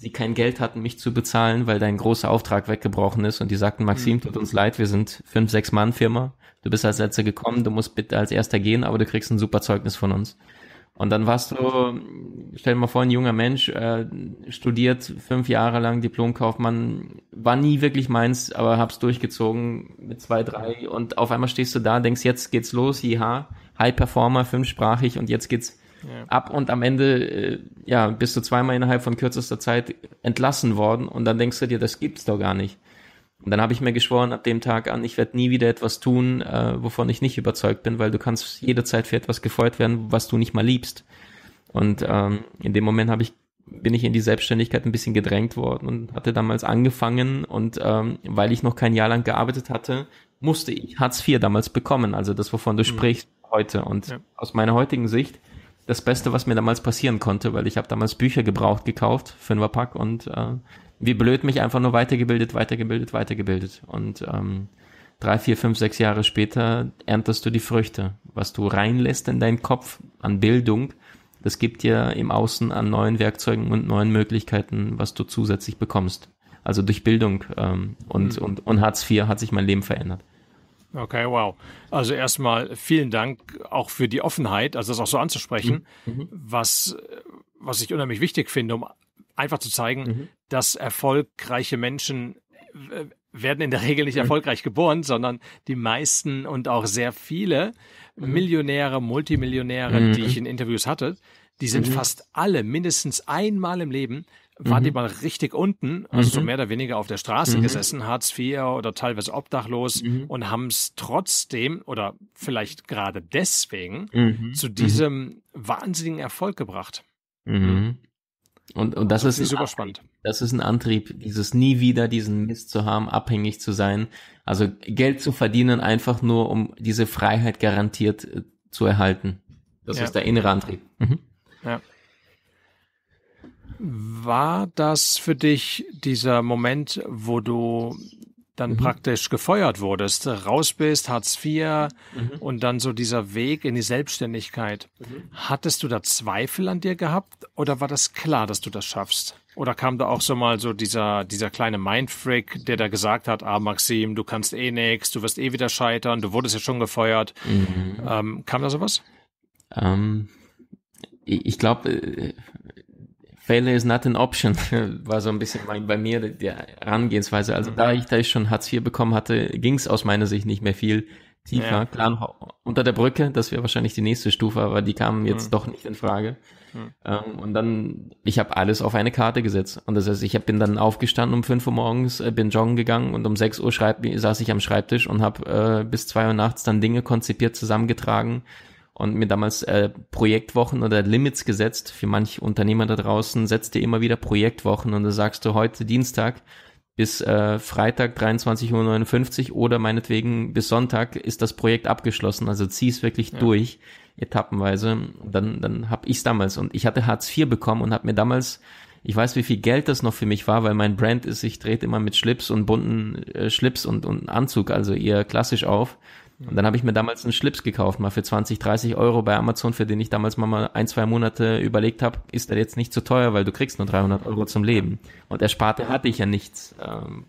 sie kein Geld hatten, mich zu bezahlen, weil dein großer Auftrag weggebrochen ist. Und die sagten, Maxim, mhm. tut uns leid, wir sind fünf, sechs Mann Firma. Du bist als Letzter gekommen, du musst bitte als Erster gehen, aber du kriegst ein super Zeugnis von uns. Und dann warst du, stell dir mal vor, ein junger Mensch, äh, studiert fünf Jahre lang Diplomkaufmann, war nie wirklich meins, aber hab's durchgezogen mit zwei, drei und auf einmal stehst du da, denkst, jetzt geht's los, jaha, High Performer, fünfsprachig und jetzt geht's ja. ab und am Ende äh, ja bist du zweimal innerhalb von kürzester Zeit entlassen worden und dann denkst du dir, das gibt's doch gar nicht. Und dann habe ich mir geschworen, ab dem Tag an, ich werde nie wieder etwas tun, äh, wovon ich nicht überzeugt bin, weil du kannst jederzeit für etwas gefeuert werden, was du nicht mal liebst. Und ähm, in dem Moment ich bin ich in die Selbstständigkeit ein bisschen gedrängt worden und hatte damals angefangen und ähm, weil ich noch kein Jahr lang gearbeitet hatte, musste ich Hartz IV damals bekommen, also das, wovon du mhm. sprichst heute. Und ja. aus meiner heutigen Sicht das Beste, was mir damals passieren konnte, weil ich habe damals Bücher gebraucht, gekauft, Fünferpack und äh, wie blöd mich einfach nur weitergebildet, weitergebildet, weitergebildet. Und ähm, drei, vier, fünf, sechs Jahre später erntest du die Früchte. Was du reinlässt in deinen Kopf an Bildung, das gibt dir im Außen an neuen Werkzeugen und neuen Möglichkeiten, was du zusätzlich bekommst. Also durch Bildung ähm, und, mhm. und, und Hartz IV hat sich mein Leben verändert. Okay, wow. Also erstmal vielen Dank auch für die Offenheit, also das auch so anzusprechen, mhm. mhm. was, äh, was ich unheimlich wichtig finde, um einfach zu zeigen, mhm. dass erfolgreiche Menschen äh, werden in der Regel nicht mhm. erfolgreich geboren, sondern die meisten und auch sehr viele mhm. Millionäre, Multimillionäre, mhm. die ich in Interviews hatte, die sind fast alle mindestens einmal im Leben waren mhm. die mal richtig unten, also mhm. so mehr oder weniger auf der Straße mhm. gesessen, Hartz IV oder teilweise obdachlos mhm. und haben es trotzdem oder vielleicht gerade deswegen mhm. zu mhm. diesem wahnsinnigen Erfolg gebracht. Und, und das, das also ist super spannend. Das ist ein Antrieb, dieses nie wieder diesen Mist zu haben, abhängig zu sein, also Geld zu verdienen, einfach nur um diese Freiheit garantiert äh, zu erhalten. Das ja. ist der innere Antrieb. Ja. War das für dich dieser Moment, wo du dann mhm. praktisch gefeuert wurdest, raus bist, Hartz IV mhm. und dann so dieser Weg in die Selbstständigkeit. Mhm. Hattest du da Zweifel an dir gehabt oder war das klar, dass du das schaffst? Oder kam da auch so mal so dieser, dieser kleine Mindfreak, der da gesagt hat, ah Maxim, du kannst eh nix, du wirst eh wieder scheitern, du wurdest ja schon gefeuert. Mhm. Ähm, kam da sowas? Ähm, ich glaube, äh, Failure is not an option, war so ein bisschen bei, bei mir die Herangehensweise. Also mhm. da ich da ich schon Hartz IV bekommen hatte, ging es aus meiner Sicht nicht mehr viel tiefer. Ja. Klar, unter der Brücke, das wäre wahrscheinlich die nächste Stufe, aber die kamen jetzt mhm. doch nicht in Frage. Mhm. Ähm, und dann, ich habe alles auf eine Karte gesetzt. Und das heißt, ich hab, bin dann aufgestanden um 5 Uhr morgens, äh, bin joggen gegangen und um 6 Uhr schreib, saß ich am Schreibtisch und habe äh, bis 2 Uhr nachts dann Dinge konzipiert zusammengetragen und mir damals äh, Projektwochen oder Limits gesetzt. Für manche Unternehmer da draußen setzt dir immer wieder Projektwochen und da sagst du heute Dienstag bis äh, Freitag 23.59 Uhr oder meinetwegen bis Sonntag ist das Projekt abgeschlossen. Also zieh es wirklich ja. durch, etappenweise. Dann, dann ich es damals. Und ich hatte Hartz IV bekommen und habe mir damals ich weiß, wie viel Geld das noch für mich war, weil mein Brand ist, ich drehe immer mit Schlips und bunten äh, Schlips und, und Anzug, also eher klassisch auf. Und dann habe ich mir damals einen Schlips gekauft, mal für 20, 30 Euro bei Amazon, für den ich damals mal ein, zwei Monate überlegt habe, ist der jetzt nicht zu teuer, weil du kriegst nur 300 Euro zum Leben. Und ersparte hatte ich ja nichts. Ähm,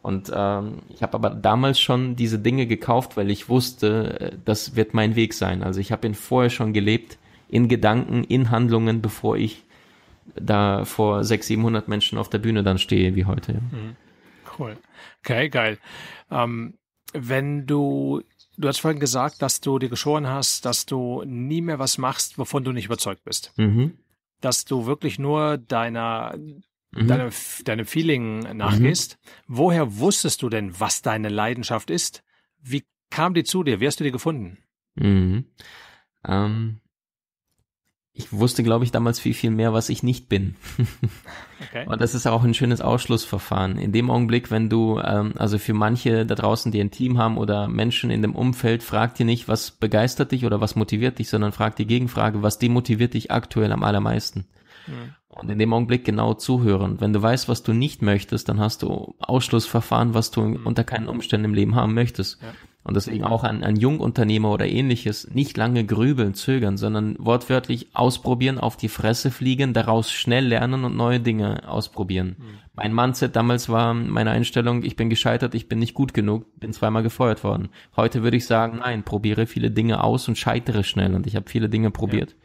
und ähm, ich habe aber damals schon diese Dinge gekauft, weil ich wusste, äh, das wird mein Weg sein. Also ich habe ihn vorher schon gelebt, in Gedanken, in Handlungen, bevor ich da vor 600, 700 Menschen auf der Bühne dann stehe wie heute. Mhm. Cool. Okay, geil. Ähm, wenn du Du hast vorhin gesagt, dass du dir geschoren hast, dass du nie mehr was machst, wovon du nicht überzeugt bist. Mhm. Dass du wirklich nur deiner, mhm. deinem, deinem Feeling nachgehst. Mhm. Woher wusstest du denn, was deine Leidenschaft ist? Wie kam die zu dir? Wie hast du die gefunden? Mhm. Ähm, ich wusste, glaube ich, damals viel, viel mehr, was ich nicht bin. okay. Und das ist auch ein schönes Ausschlussverfahren. In dem Augenblick, wenn du, ähm, also für manche da draußen, die ein Team haben oder Menschen in dem Umfeld, frag dir nicht, was begeistert dich oder was motiviert dich, sondern frag die Gegenfrage, was demotiviert dich aktuell am allermeisten. Mhm. Und in dem Augenblick genau zuhören. Wenn du weißt, was du nicht möchtest, dann hast du Ausschlussverfahren, was du mhm. unter keinen Umständen im Leben haben möchtest. Ja und deswegen auch an, an Jungunternehmer oder ähnliches nicht lange grübeln, zögern, sondern wortwörtlich ausprobieren, auf die Fresse fliegen, daraus schnell lernen und neue Dinge ausprobieren. Mhm. Mein Mindset damals war meine Einstellung, ich bin gescheitert, ich bin nicht gut genug, bin zweimal gefeuert worden. Heute würde ich sagen, nein, probiere viele Dinge aus und scheitere schnell und ich habe viele Dinge probiert. Ja.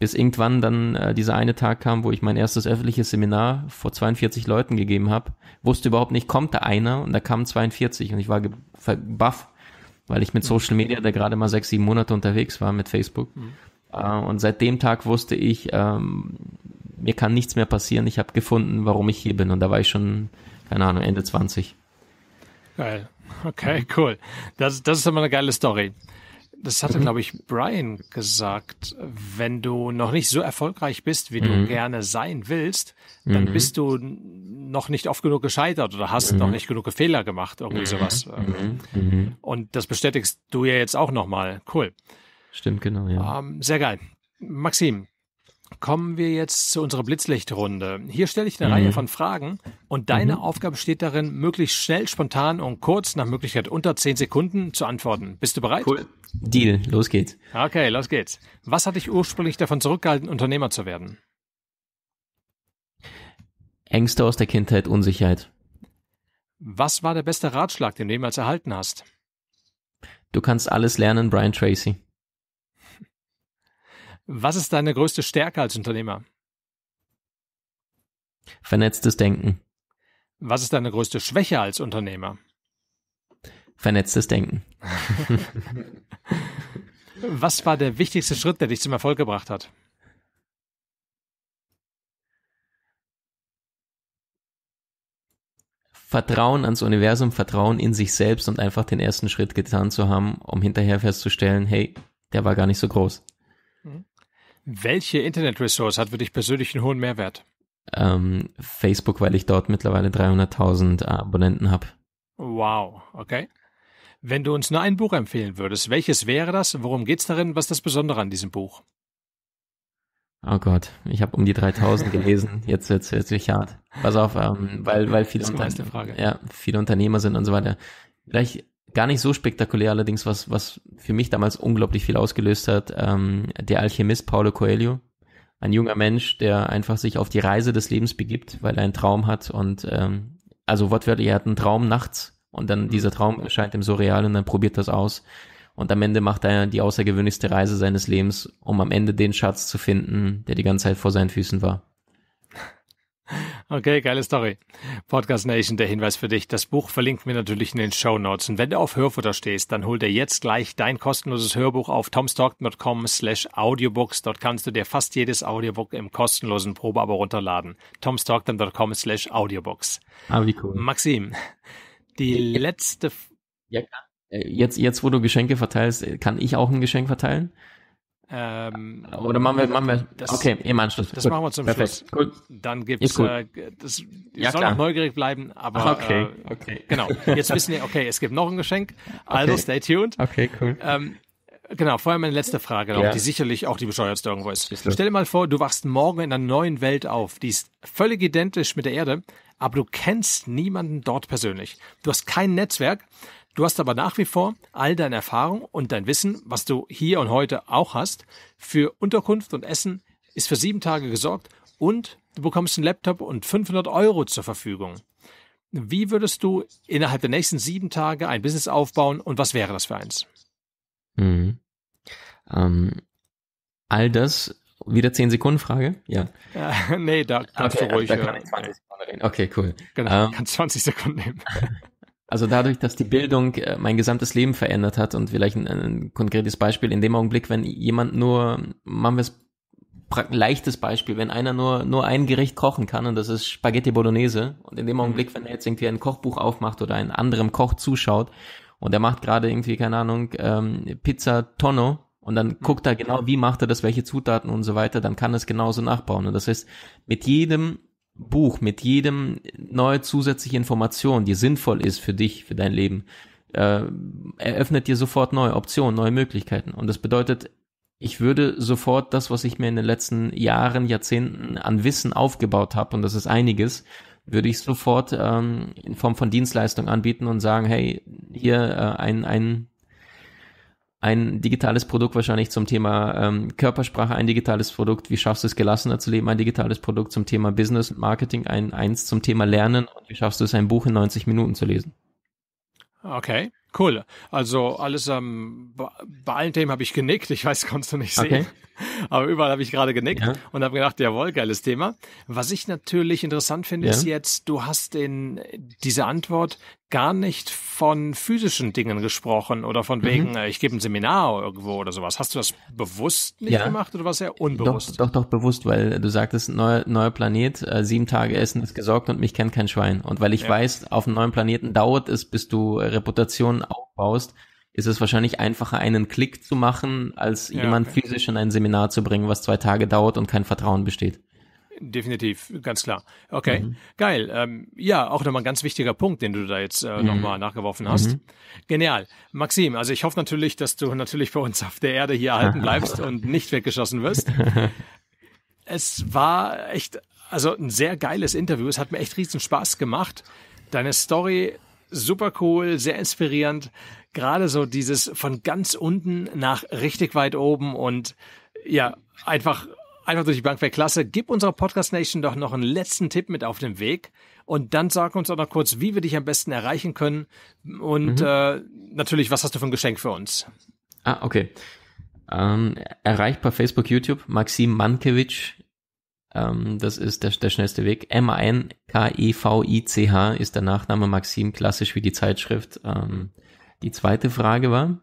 Bis irgendwann dann äh, dieser eine Tag kam, wo ich mein erstes öffentliches Seminar vor 42 Leuten gegeben habe, wusste überhaupt nicht, kommt da einer und da kamen 42 und ich war baff weil ich mit mhm. Social Media da gerade mal sechs, sieben Monate unterwegs war mit Facebook. Mhm. Äh, und seit dem Tag wusste ich, ähm, mir kann nichts mehr passieren. Ich habe gefunden, warum ich hier bin. Und da war ich schon, keine Ahnung, Ende 20. Geil. Okay, cool. Das, das ist immer eine geile Story das hatte, mhm. glaube ich, Brian gesagt, wenn du noch nicht so erfolgreich bist, wie mhm. du gerne sein willst, dann mhm. bist du noch nicht oft genug gescheitert oder hast noch mhm. nicht genug Fehler gemacht, irgendwie mhm. sowas. Und das bestätigst du ja jetzt auch nochmal. Cool. Stimmt, genau, ja. Ähm, sehr geil. Maxim, kommen wir jetzt zu unserer Blitzlichtrunde. Hier stelle ich eine mhm. Reihe von Fragen und deine mhm. Aufgabe steht darin, möglichst schnell, spontan und kurz, nach Möglichkeit unter 10 Sekunden zu antworten. Bist du bereit? Cool. Deal, los geht's. Okay, los geht's. Was hat dich ursprünglich davon zurückgehalten, Unternehmer zu werden? Ängste aus der Kindheit, Unsicherheit. Was war der beste Ratschlag, den du jemals erhalten hast? Du kannst alles lernen, Brian Tracy. Was ist deine größte Stärke als Unternehmer? Vernetztes Denken. Was ist deine größte Schwäche als Unternehmer? Vernetztes Denken. Was war der wichtigste Schritt, der dich zum Erfolg gebracht hat? Vertrauen ans Universum, Vertrauen in sich selbst und einfach den ersten Schritt getan zu haben, um hinterher festzustellen, hey, der war gar nicht so groß. Welche Internet-Resource hat für dich persönlich einen hohen Mehrwert? Ähm, Facebook, weil ich dort mittlerweile 300.000 Abonnenten habe. Wow, okay. Wenn du uns nur ein Buch empfehlen würdest, welches wäre das? Worum geht's darin? Was ist das Besondere an diesem Buch? Oh Gott, ich habe um die 3000 gelesen. Jetzt wird's jetzt wirklich hart. Pass auf, ähm, weil weil viele, Unterne ja, viele Unternehmer sind und so weiter. Vielleicht gar nicht so spektakulär, allerdings was, was für mich damals unglaublich viel ausgelöst hat, ähm, der Alchemist Paulo Coelho. Ein junger Mensch, der einfach sich auf die Reise des Lebens begibt, weil er einen Traum hat und ähm, also wortwörtlich, er hat einen Traum nachts und dann mhm. dieser Traum erscheint ihm so real und dann probiert das aus. Und am Ende macht er die außergewöhnlichste Reise seines Lebens, um am Ende den Schatz zu finden, der die ganze Zeit vor seinen Füßen war. Okay, geile Story. Podcast Nation, der Hinweis für dich. Das Buch verlinkt mir natürlich in den Show Notes. Und wenn du auf Hörfutter stehst, dann hol dir jetzt gleich dein kostenloses Hörbuch auf tomstalk.com slash audiobooks. Dort kannst du dir fast jedes Audiobook im kostenlosen Probeabo runterladen. tomstalk.com slash audiobooks. Ah, wie cool. Maxim, die ja, letzte... Ja, äh, jetzt, jetzt, wo du Geschenke verteilst, äh, kann ich auch ein Geschenk verteilen? Ähm, Oder machen wir, machen wir das, okay, im Anschluss. Das Gut. machen wir zum Perfekt. Schluss. Cool. Dann gibt es, äh, das ja, soll klar. noch neugierig bleiben, aber okay. Äh, okay. genau. Jetzt wissen wir, okay, es gibt noch ein Geschenk, also okay. stay tuned. Okay, cool. Ähm, genau, vorher meine letzte Frage noch, ja. die sicherlich auch die bescheuertste irgendwo ist. ist Stell dir mal vor, du wachst morgen in einer neuen Welt auf, die ist völlig identisch mit der Erde, aber du kennst niemanden dort persönlich. Du hast kein Netzwerk, Du hast aber nach wie vor all deine Erfahrung und dein Wissen, was du hier und heute auch hast, für Unterkunft und Essen ist für sieben Tage gesorgt und du bekommst einen Laptop und 500 Euro zur Verfügung. Wie würdest du innerhalb der nächsten sieben Tage ein Business aufbauen und was wäre das für eins? Mhm. Ähm, all das wieder 10 Sekunden Frage? Ja. Äh, nee, da kannst okay, du also ruhig. Da kann ich 20 Sekunden reden. Okay, cool. Genau, ähm, kannst 20 Sekunden nehmen. Also dadurch, dass die Bildung äh, mein gesamtes Leben verändert hat und vielleicht ein, ein konkretes Beispiel in dem Augenblick, wenn jemand nur, machen wir es leichtes Beispiel, wenn einer nur, nur ein Gericht kochen kann und das ist Spaghetti Bolognese und in dem mhm. Augenblick, wenn er jetzt irgendwie ein Kochbuch aufmacht oder einen anderen Koch zuschaut und er macht gerade irgendwie, keine Ahnung, ähm, Pizza Tonno und dann mhm. guckt er genau, wie macht er das, welche Zutaten und so weiter, dann kann er es genauso nachbauen. Und das heißt, mit jedem Buch, mit jedem neue zusätzliche Information, die sinnvoll ist für dich, für dein Leben, äh, eröffnet dir sofort neue Optionen, neue Möglichkeiten. Und das bedeutet, ich würde sofort das, was ich mir in den letzten Jahren, Jahrzehnten an Wissen aufgebaut habe, und das ist einiges, würde ich sofort ähm, in Form von Dienstleistung anbieten und sagen, hey, hier äh, ein, ein ein digitales Produkt wahrscheinlich zum Thema ähm, Körpersprache, ein digitales Produkt, wie schaffst du es gelassener zu leben, ein digitales Produkt zum Thema Business und Marketing, ein eins zum Thema Lernen und wie schaffst du es, ein Buch in 90 Minuten zu lesen. Okay, cool. Also alles ähm, bei allen Themen habe ich genickt. Ich weiß, konntest du nicht sehen. Okay. Aber überall habe ich gerade genickt ja. und habe gedacht, jawohl, geiles Thema. Was ich natürlich interessant finde, ja. ist jetzt, du hast in diese Antwort gar nicht von physischen Dingen gesprochen oder von mhm. wegen, mhm. ich gebe ein Seminar irgendwo oder sowas. Hast du das bewusst nicht ja. gemacht oder war es ja unbewusst? Doch, doch, doch, bewusst, weil du sagtest, neuer, neuer Planet, äh, sieben Tage Essen ist gesorgt und mich kennt kein Schwein. Und weil ich ja. weiß, auf einem neuen Planeten dauert es, bis du äh, Reputation aufbaust, ist es wahrscheinlich einfacher, einen Klick zu machen, als ja, jemand okay. physisch in ein Seminar zu bringen, was zwei Tage dauert und kein Vertrauen besteht. Definitiv, ganz klar. Okay, mhm. geil. Ähm, ja, auch nochmal ein ganz wichtiger Punkt, den du da jetzt äh, mhm. nochmal nachgeworfen hast. Mhm. Genial. Maxim, also ich hoffe natürlich, dass du natürlich bei uns auf der Erde hier erhalten bleibst und nicht weggeschossen wirst. Es war echt, also ein sehr geiles Interview. Es hat mir echt riesen Spaß gemacht. Deine Story super cool, sehr inspirierend. Gerade so dieses von ganz unten nach richtig weit oben und ja, einfach Einfach durch die Bank weg, klasse. Gib unserer Podcast Nation doch noch einen letzten Tipp mit auf den Weg und dann sag uns auch noch kurz, wie wir dich am besten erreichen können und mhm. äh, natürlich, was hast du für ein Geschenk für uns? Ah, okay. Ähm, erreichbar Facebook, YouTube, Maxim Mankiewicz. Ähm, das ist der, der schnellste Weg. M-A-N-K-E-V-I-C-H ist der Nachname Maxim, klassisch wie die Zeitschrift. Ähm, die zweite Frage war?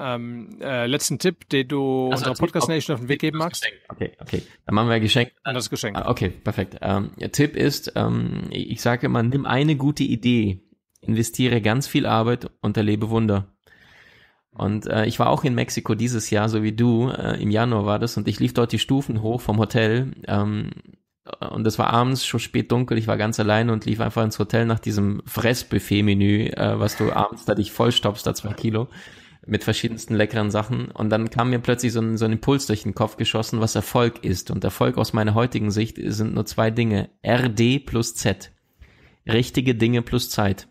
ähm, äh, letzten Tipp, den du also unserer Podcast Tipp, Nation auf den Weg geben magst? Okay, okay. Dann machen wir ein Geschenk. An das Geschenk. Ah, okay, perfekt. Ähm, Tipp ist, ähm, ich sage immer, nimm eine gute Idee, investiere ganz viel Arbeit und erlebe Wunder. Und äh, ich war auch in Mexiko dieses Jahr, so wie du, äh, im Januar war das, und ich lief dort die Stufen hoch vom Hotel. Ähm, und es war abends schon spät dunkel, ich war ganz alleine und lief einfach ins Hotel nach diesem Fressbuffet-Menü, äh, was du abends da dich vollstopfst, da zwei Kilo mit verschiedensten leckeren Sachen. Und dann kam mir plötzlich so ein, so ein Impuls durch den Kopf geschossen, was Erfolg ist. Und Erfolg aus meiner heutigen Sicht sind nur zwei Dinge. RD plus Z. Richtige Dinge plus Zeit.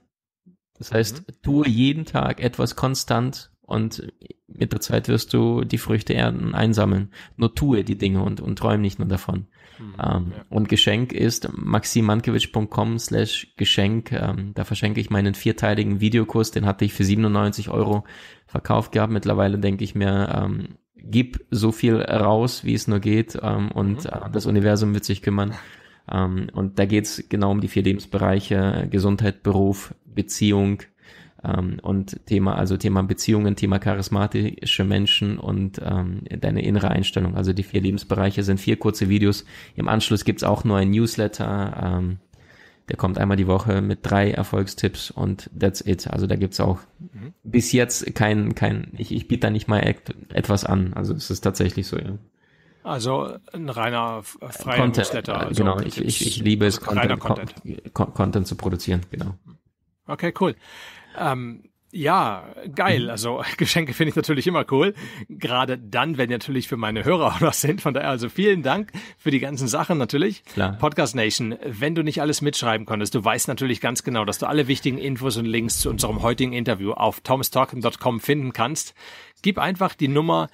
Das heißt, mhm. tue jeden Tag etwas konstant und mit der Zeit wirst du die Früchte ernten, einsammeln. Nur tue die Dinge und, und träume nicht nur davon. Mhm, ähm, ja. Und Geschenk ist maximankiewicz.com slash Geschenk. Ähm, da verschenke ich meinen vierteiligen Videokurs, den hatte ich für 97 Euro verkauft gehabt. Mittlerweile denke ich mir, ähm, gib so viel raus, wie es nur geht ähm, und mhm. äh, das Universum wird sich kümmern. Ähm, und da geht's genau um die vier Lebensbereiche, Gesundheit, Beruf, Beziehung, ähm, und Thema, also Thema Beziehungen, Thema charismatische Menschen und ähm, deine innere Einstellung. Also die vier Lebensbereiche sind vier kurze Videos. Im Anschluss gibt es auch nur ein Newsletter. Ähm, der kommt einmal die Woche mit drei Erfolgstipps und that's it. Also da gibt es auch mhm. bis jetzt kein, kein, ich, ich biete da nicht mal etwas an. Also es ist tatsächlich so, ja. Also ein reiner äh, freier Content, Newsletter. Äh, also genau, ich, ich, ich liebe es, Content, Content. Content zu produzieren, genau. Okay, cool. Ähm, ja, geil. Mhm. Also Geschenke finde ich natürlich immer cool. Gerade dann, wenn natürlich für meine Hörer auch was sind. Von daher also vielen Dank für die ganzen Sachen natürlich. Klar. Podcast Nation, wenn du nicht alles mitschreiben konntest, du weißt natürlich ganz genau, dass du alle wichtigen Infos und Links zu unserem heutigen Interview auf thomastalken.com finden kannst. Gib einfach die Nummer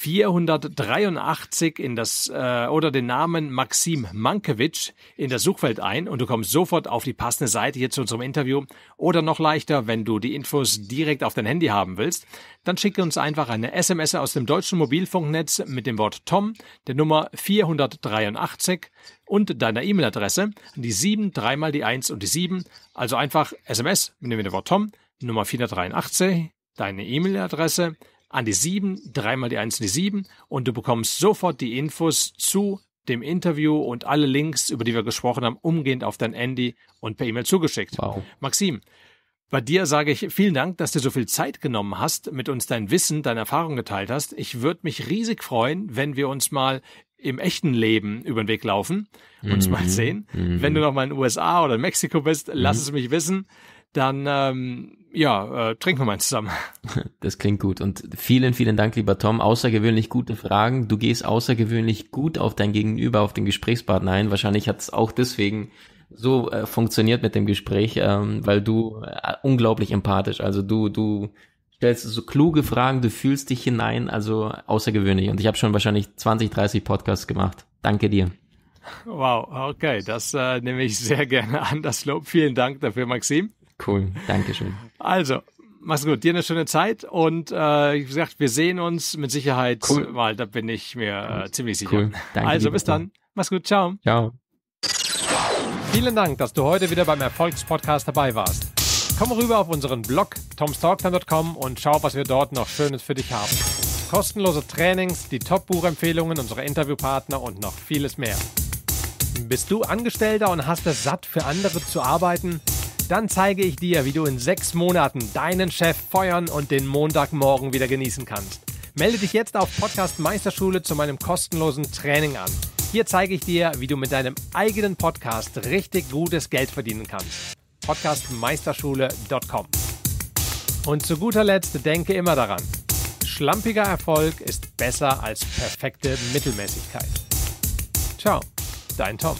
483 in das äh, oder den Namen Maxim Mankewitsch in das Suchfeld ein und du kommst sofort auf die passende Seite hier zu unserem Interview oder noch leichter, wenn du die Infos direkt auf dein Handy haben willst, dann schicke uns einfach eine SMS aus dem deutschen Mobilfunknetz mit dem Wort Tom, der Nummer 483 und deiner E-Mail-Adresse, die 7 dreimal die 1 und die 7, also einfach SMS mit dem Wort Tom, Nummer 483 deine E-Mail-Adresse an die 7, dreimal die 1 in die 7 und du bekommst sofort die Infos zu dem Interview und alle Links, über die wir gesprochen haben, umgehend auf dein Handy und per E-Mail zugeschickt. Wow. Maxim, bei dir sage ich vielen Dank, dass du so viel Zeit genommen hast, mit uns dein Wissen, deine Erfahrung geteilt hast. Ich würde mich riesig freuen, wenn wir uns mal im echten Leben über den Weg laufen, uns mhm. mal sehen. Mhm. Wenn du noch mal in den USA oder in Mexiko bist, lass mhm. es mich wissen dann ähm, ja, äh, trinken wir mal zusammen. Das klingt gut. Und vielen, vielen Dank, lieber Tom. Außergewöhnlich gute Fragen. Du gehst außergewöhnlich gut auf dein Gegenüber, auf den Gesprächspartner ein. Wahrscheinlich hat es auch deswegen so äh, funktioniert mit dem Gespräch, ähm, weil du äh, unglaublich empathisch. Also du, du stellst so kluge Fragen, du fühlst dich hinein, also außergewöhnlich. Und ich habe schon wahrscheinlich 20, 30 Podcasts gemacht. Danke dir. Wow, okay, das äh, nehme ich sehr gerne an, das Lob. Vielen Dank dafür, Maxim. Cool, Dankeschön. Also, mach's gut, dir eine schöne Zeit und äh, wie gesagt, wir sehen uns mit Sicherheit cool. mal, da bin ich mir äh, ziemlich sicher. Cool. Danke, also bis dann. Mach's gut, ciao. Ciao. Vielen Dank, dass du heute wieder beim Erfolgspodcast dabei warst. Komm rüber auf unseren Blog tomstalktime.com und schau, was wir dort noch Schönes für dich haben. Kostenlose Trainings, die Top-Buchempfehlungen unserer Interviewpartner und noch vieles mehr. Bist du Angestellter und hast es satt, für andere zu arbeiten? Dann zeige ich dir, wie du in sechs Monaten deinen Chef feuern und den Montagmorgen wieder genießen kannst. Melde dich jetzt auf Podcast Meisterschule zu meinem kostenlosen Training an. Hier zeige ich dir, wie du mit deinem eigenen Podcast richtig gutes Geld verdienen kannst. Podcastmeisterschule.com Und zu guter Letzt denke immer daran, schlampiger Erfolg ist besser als perfekte Mittelmäßigkeit. Ciao, dein Tom.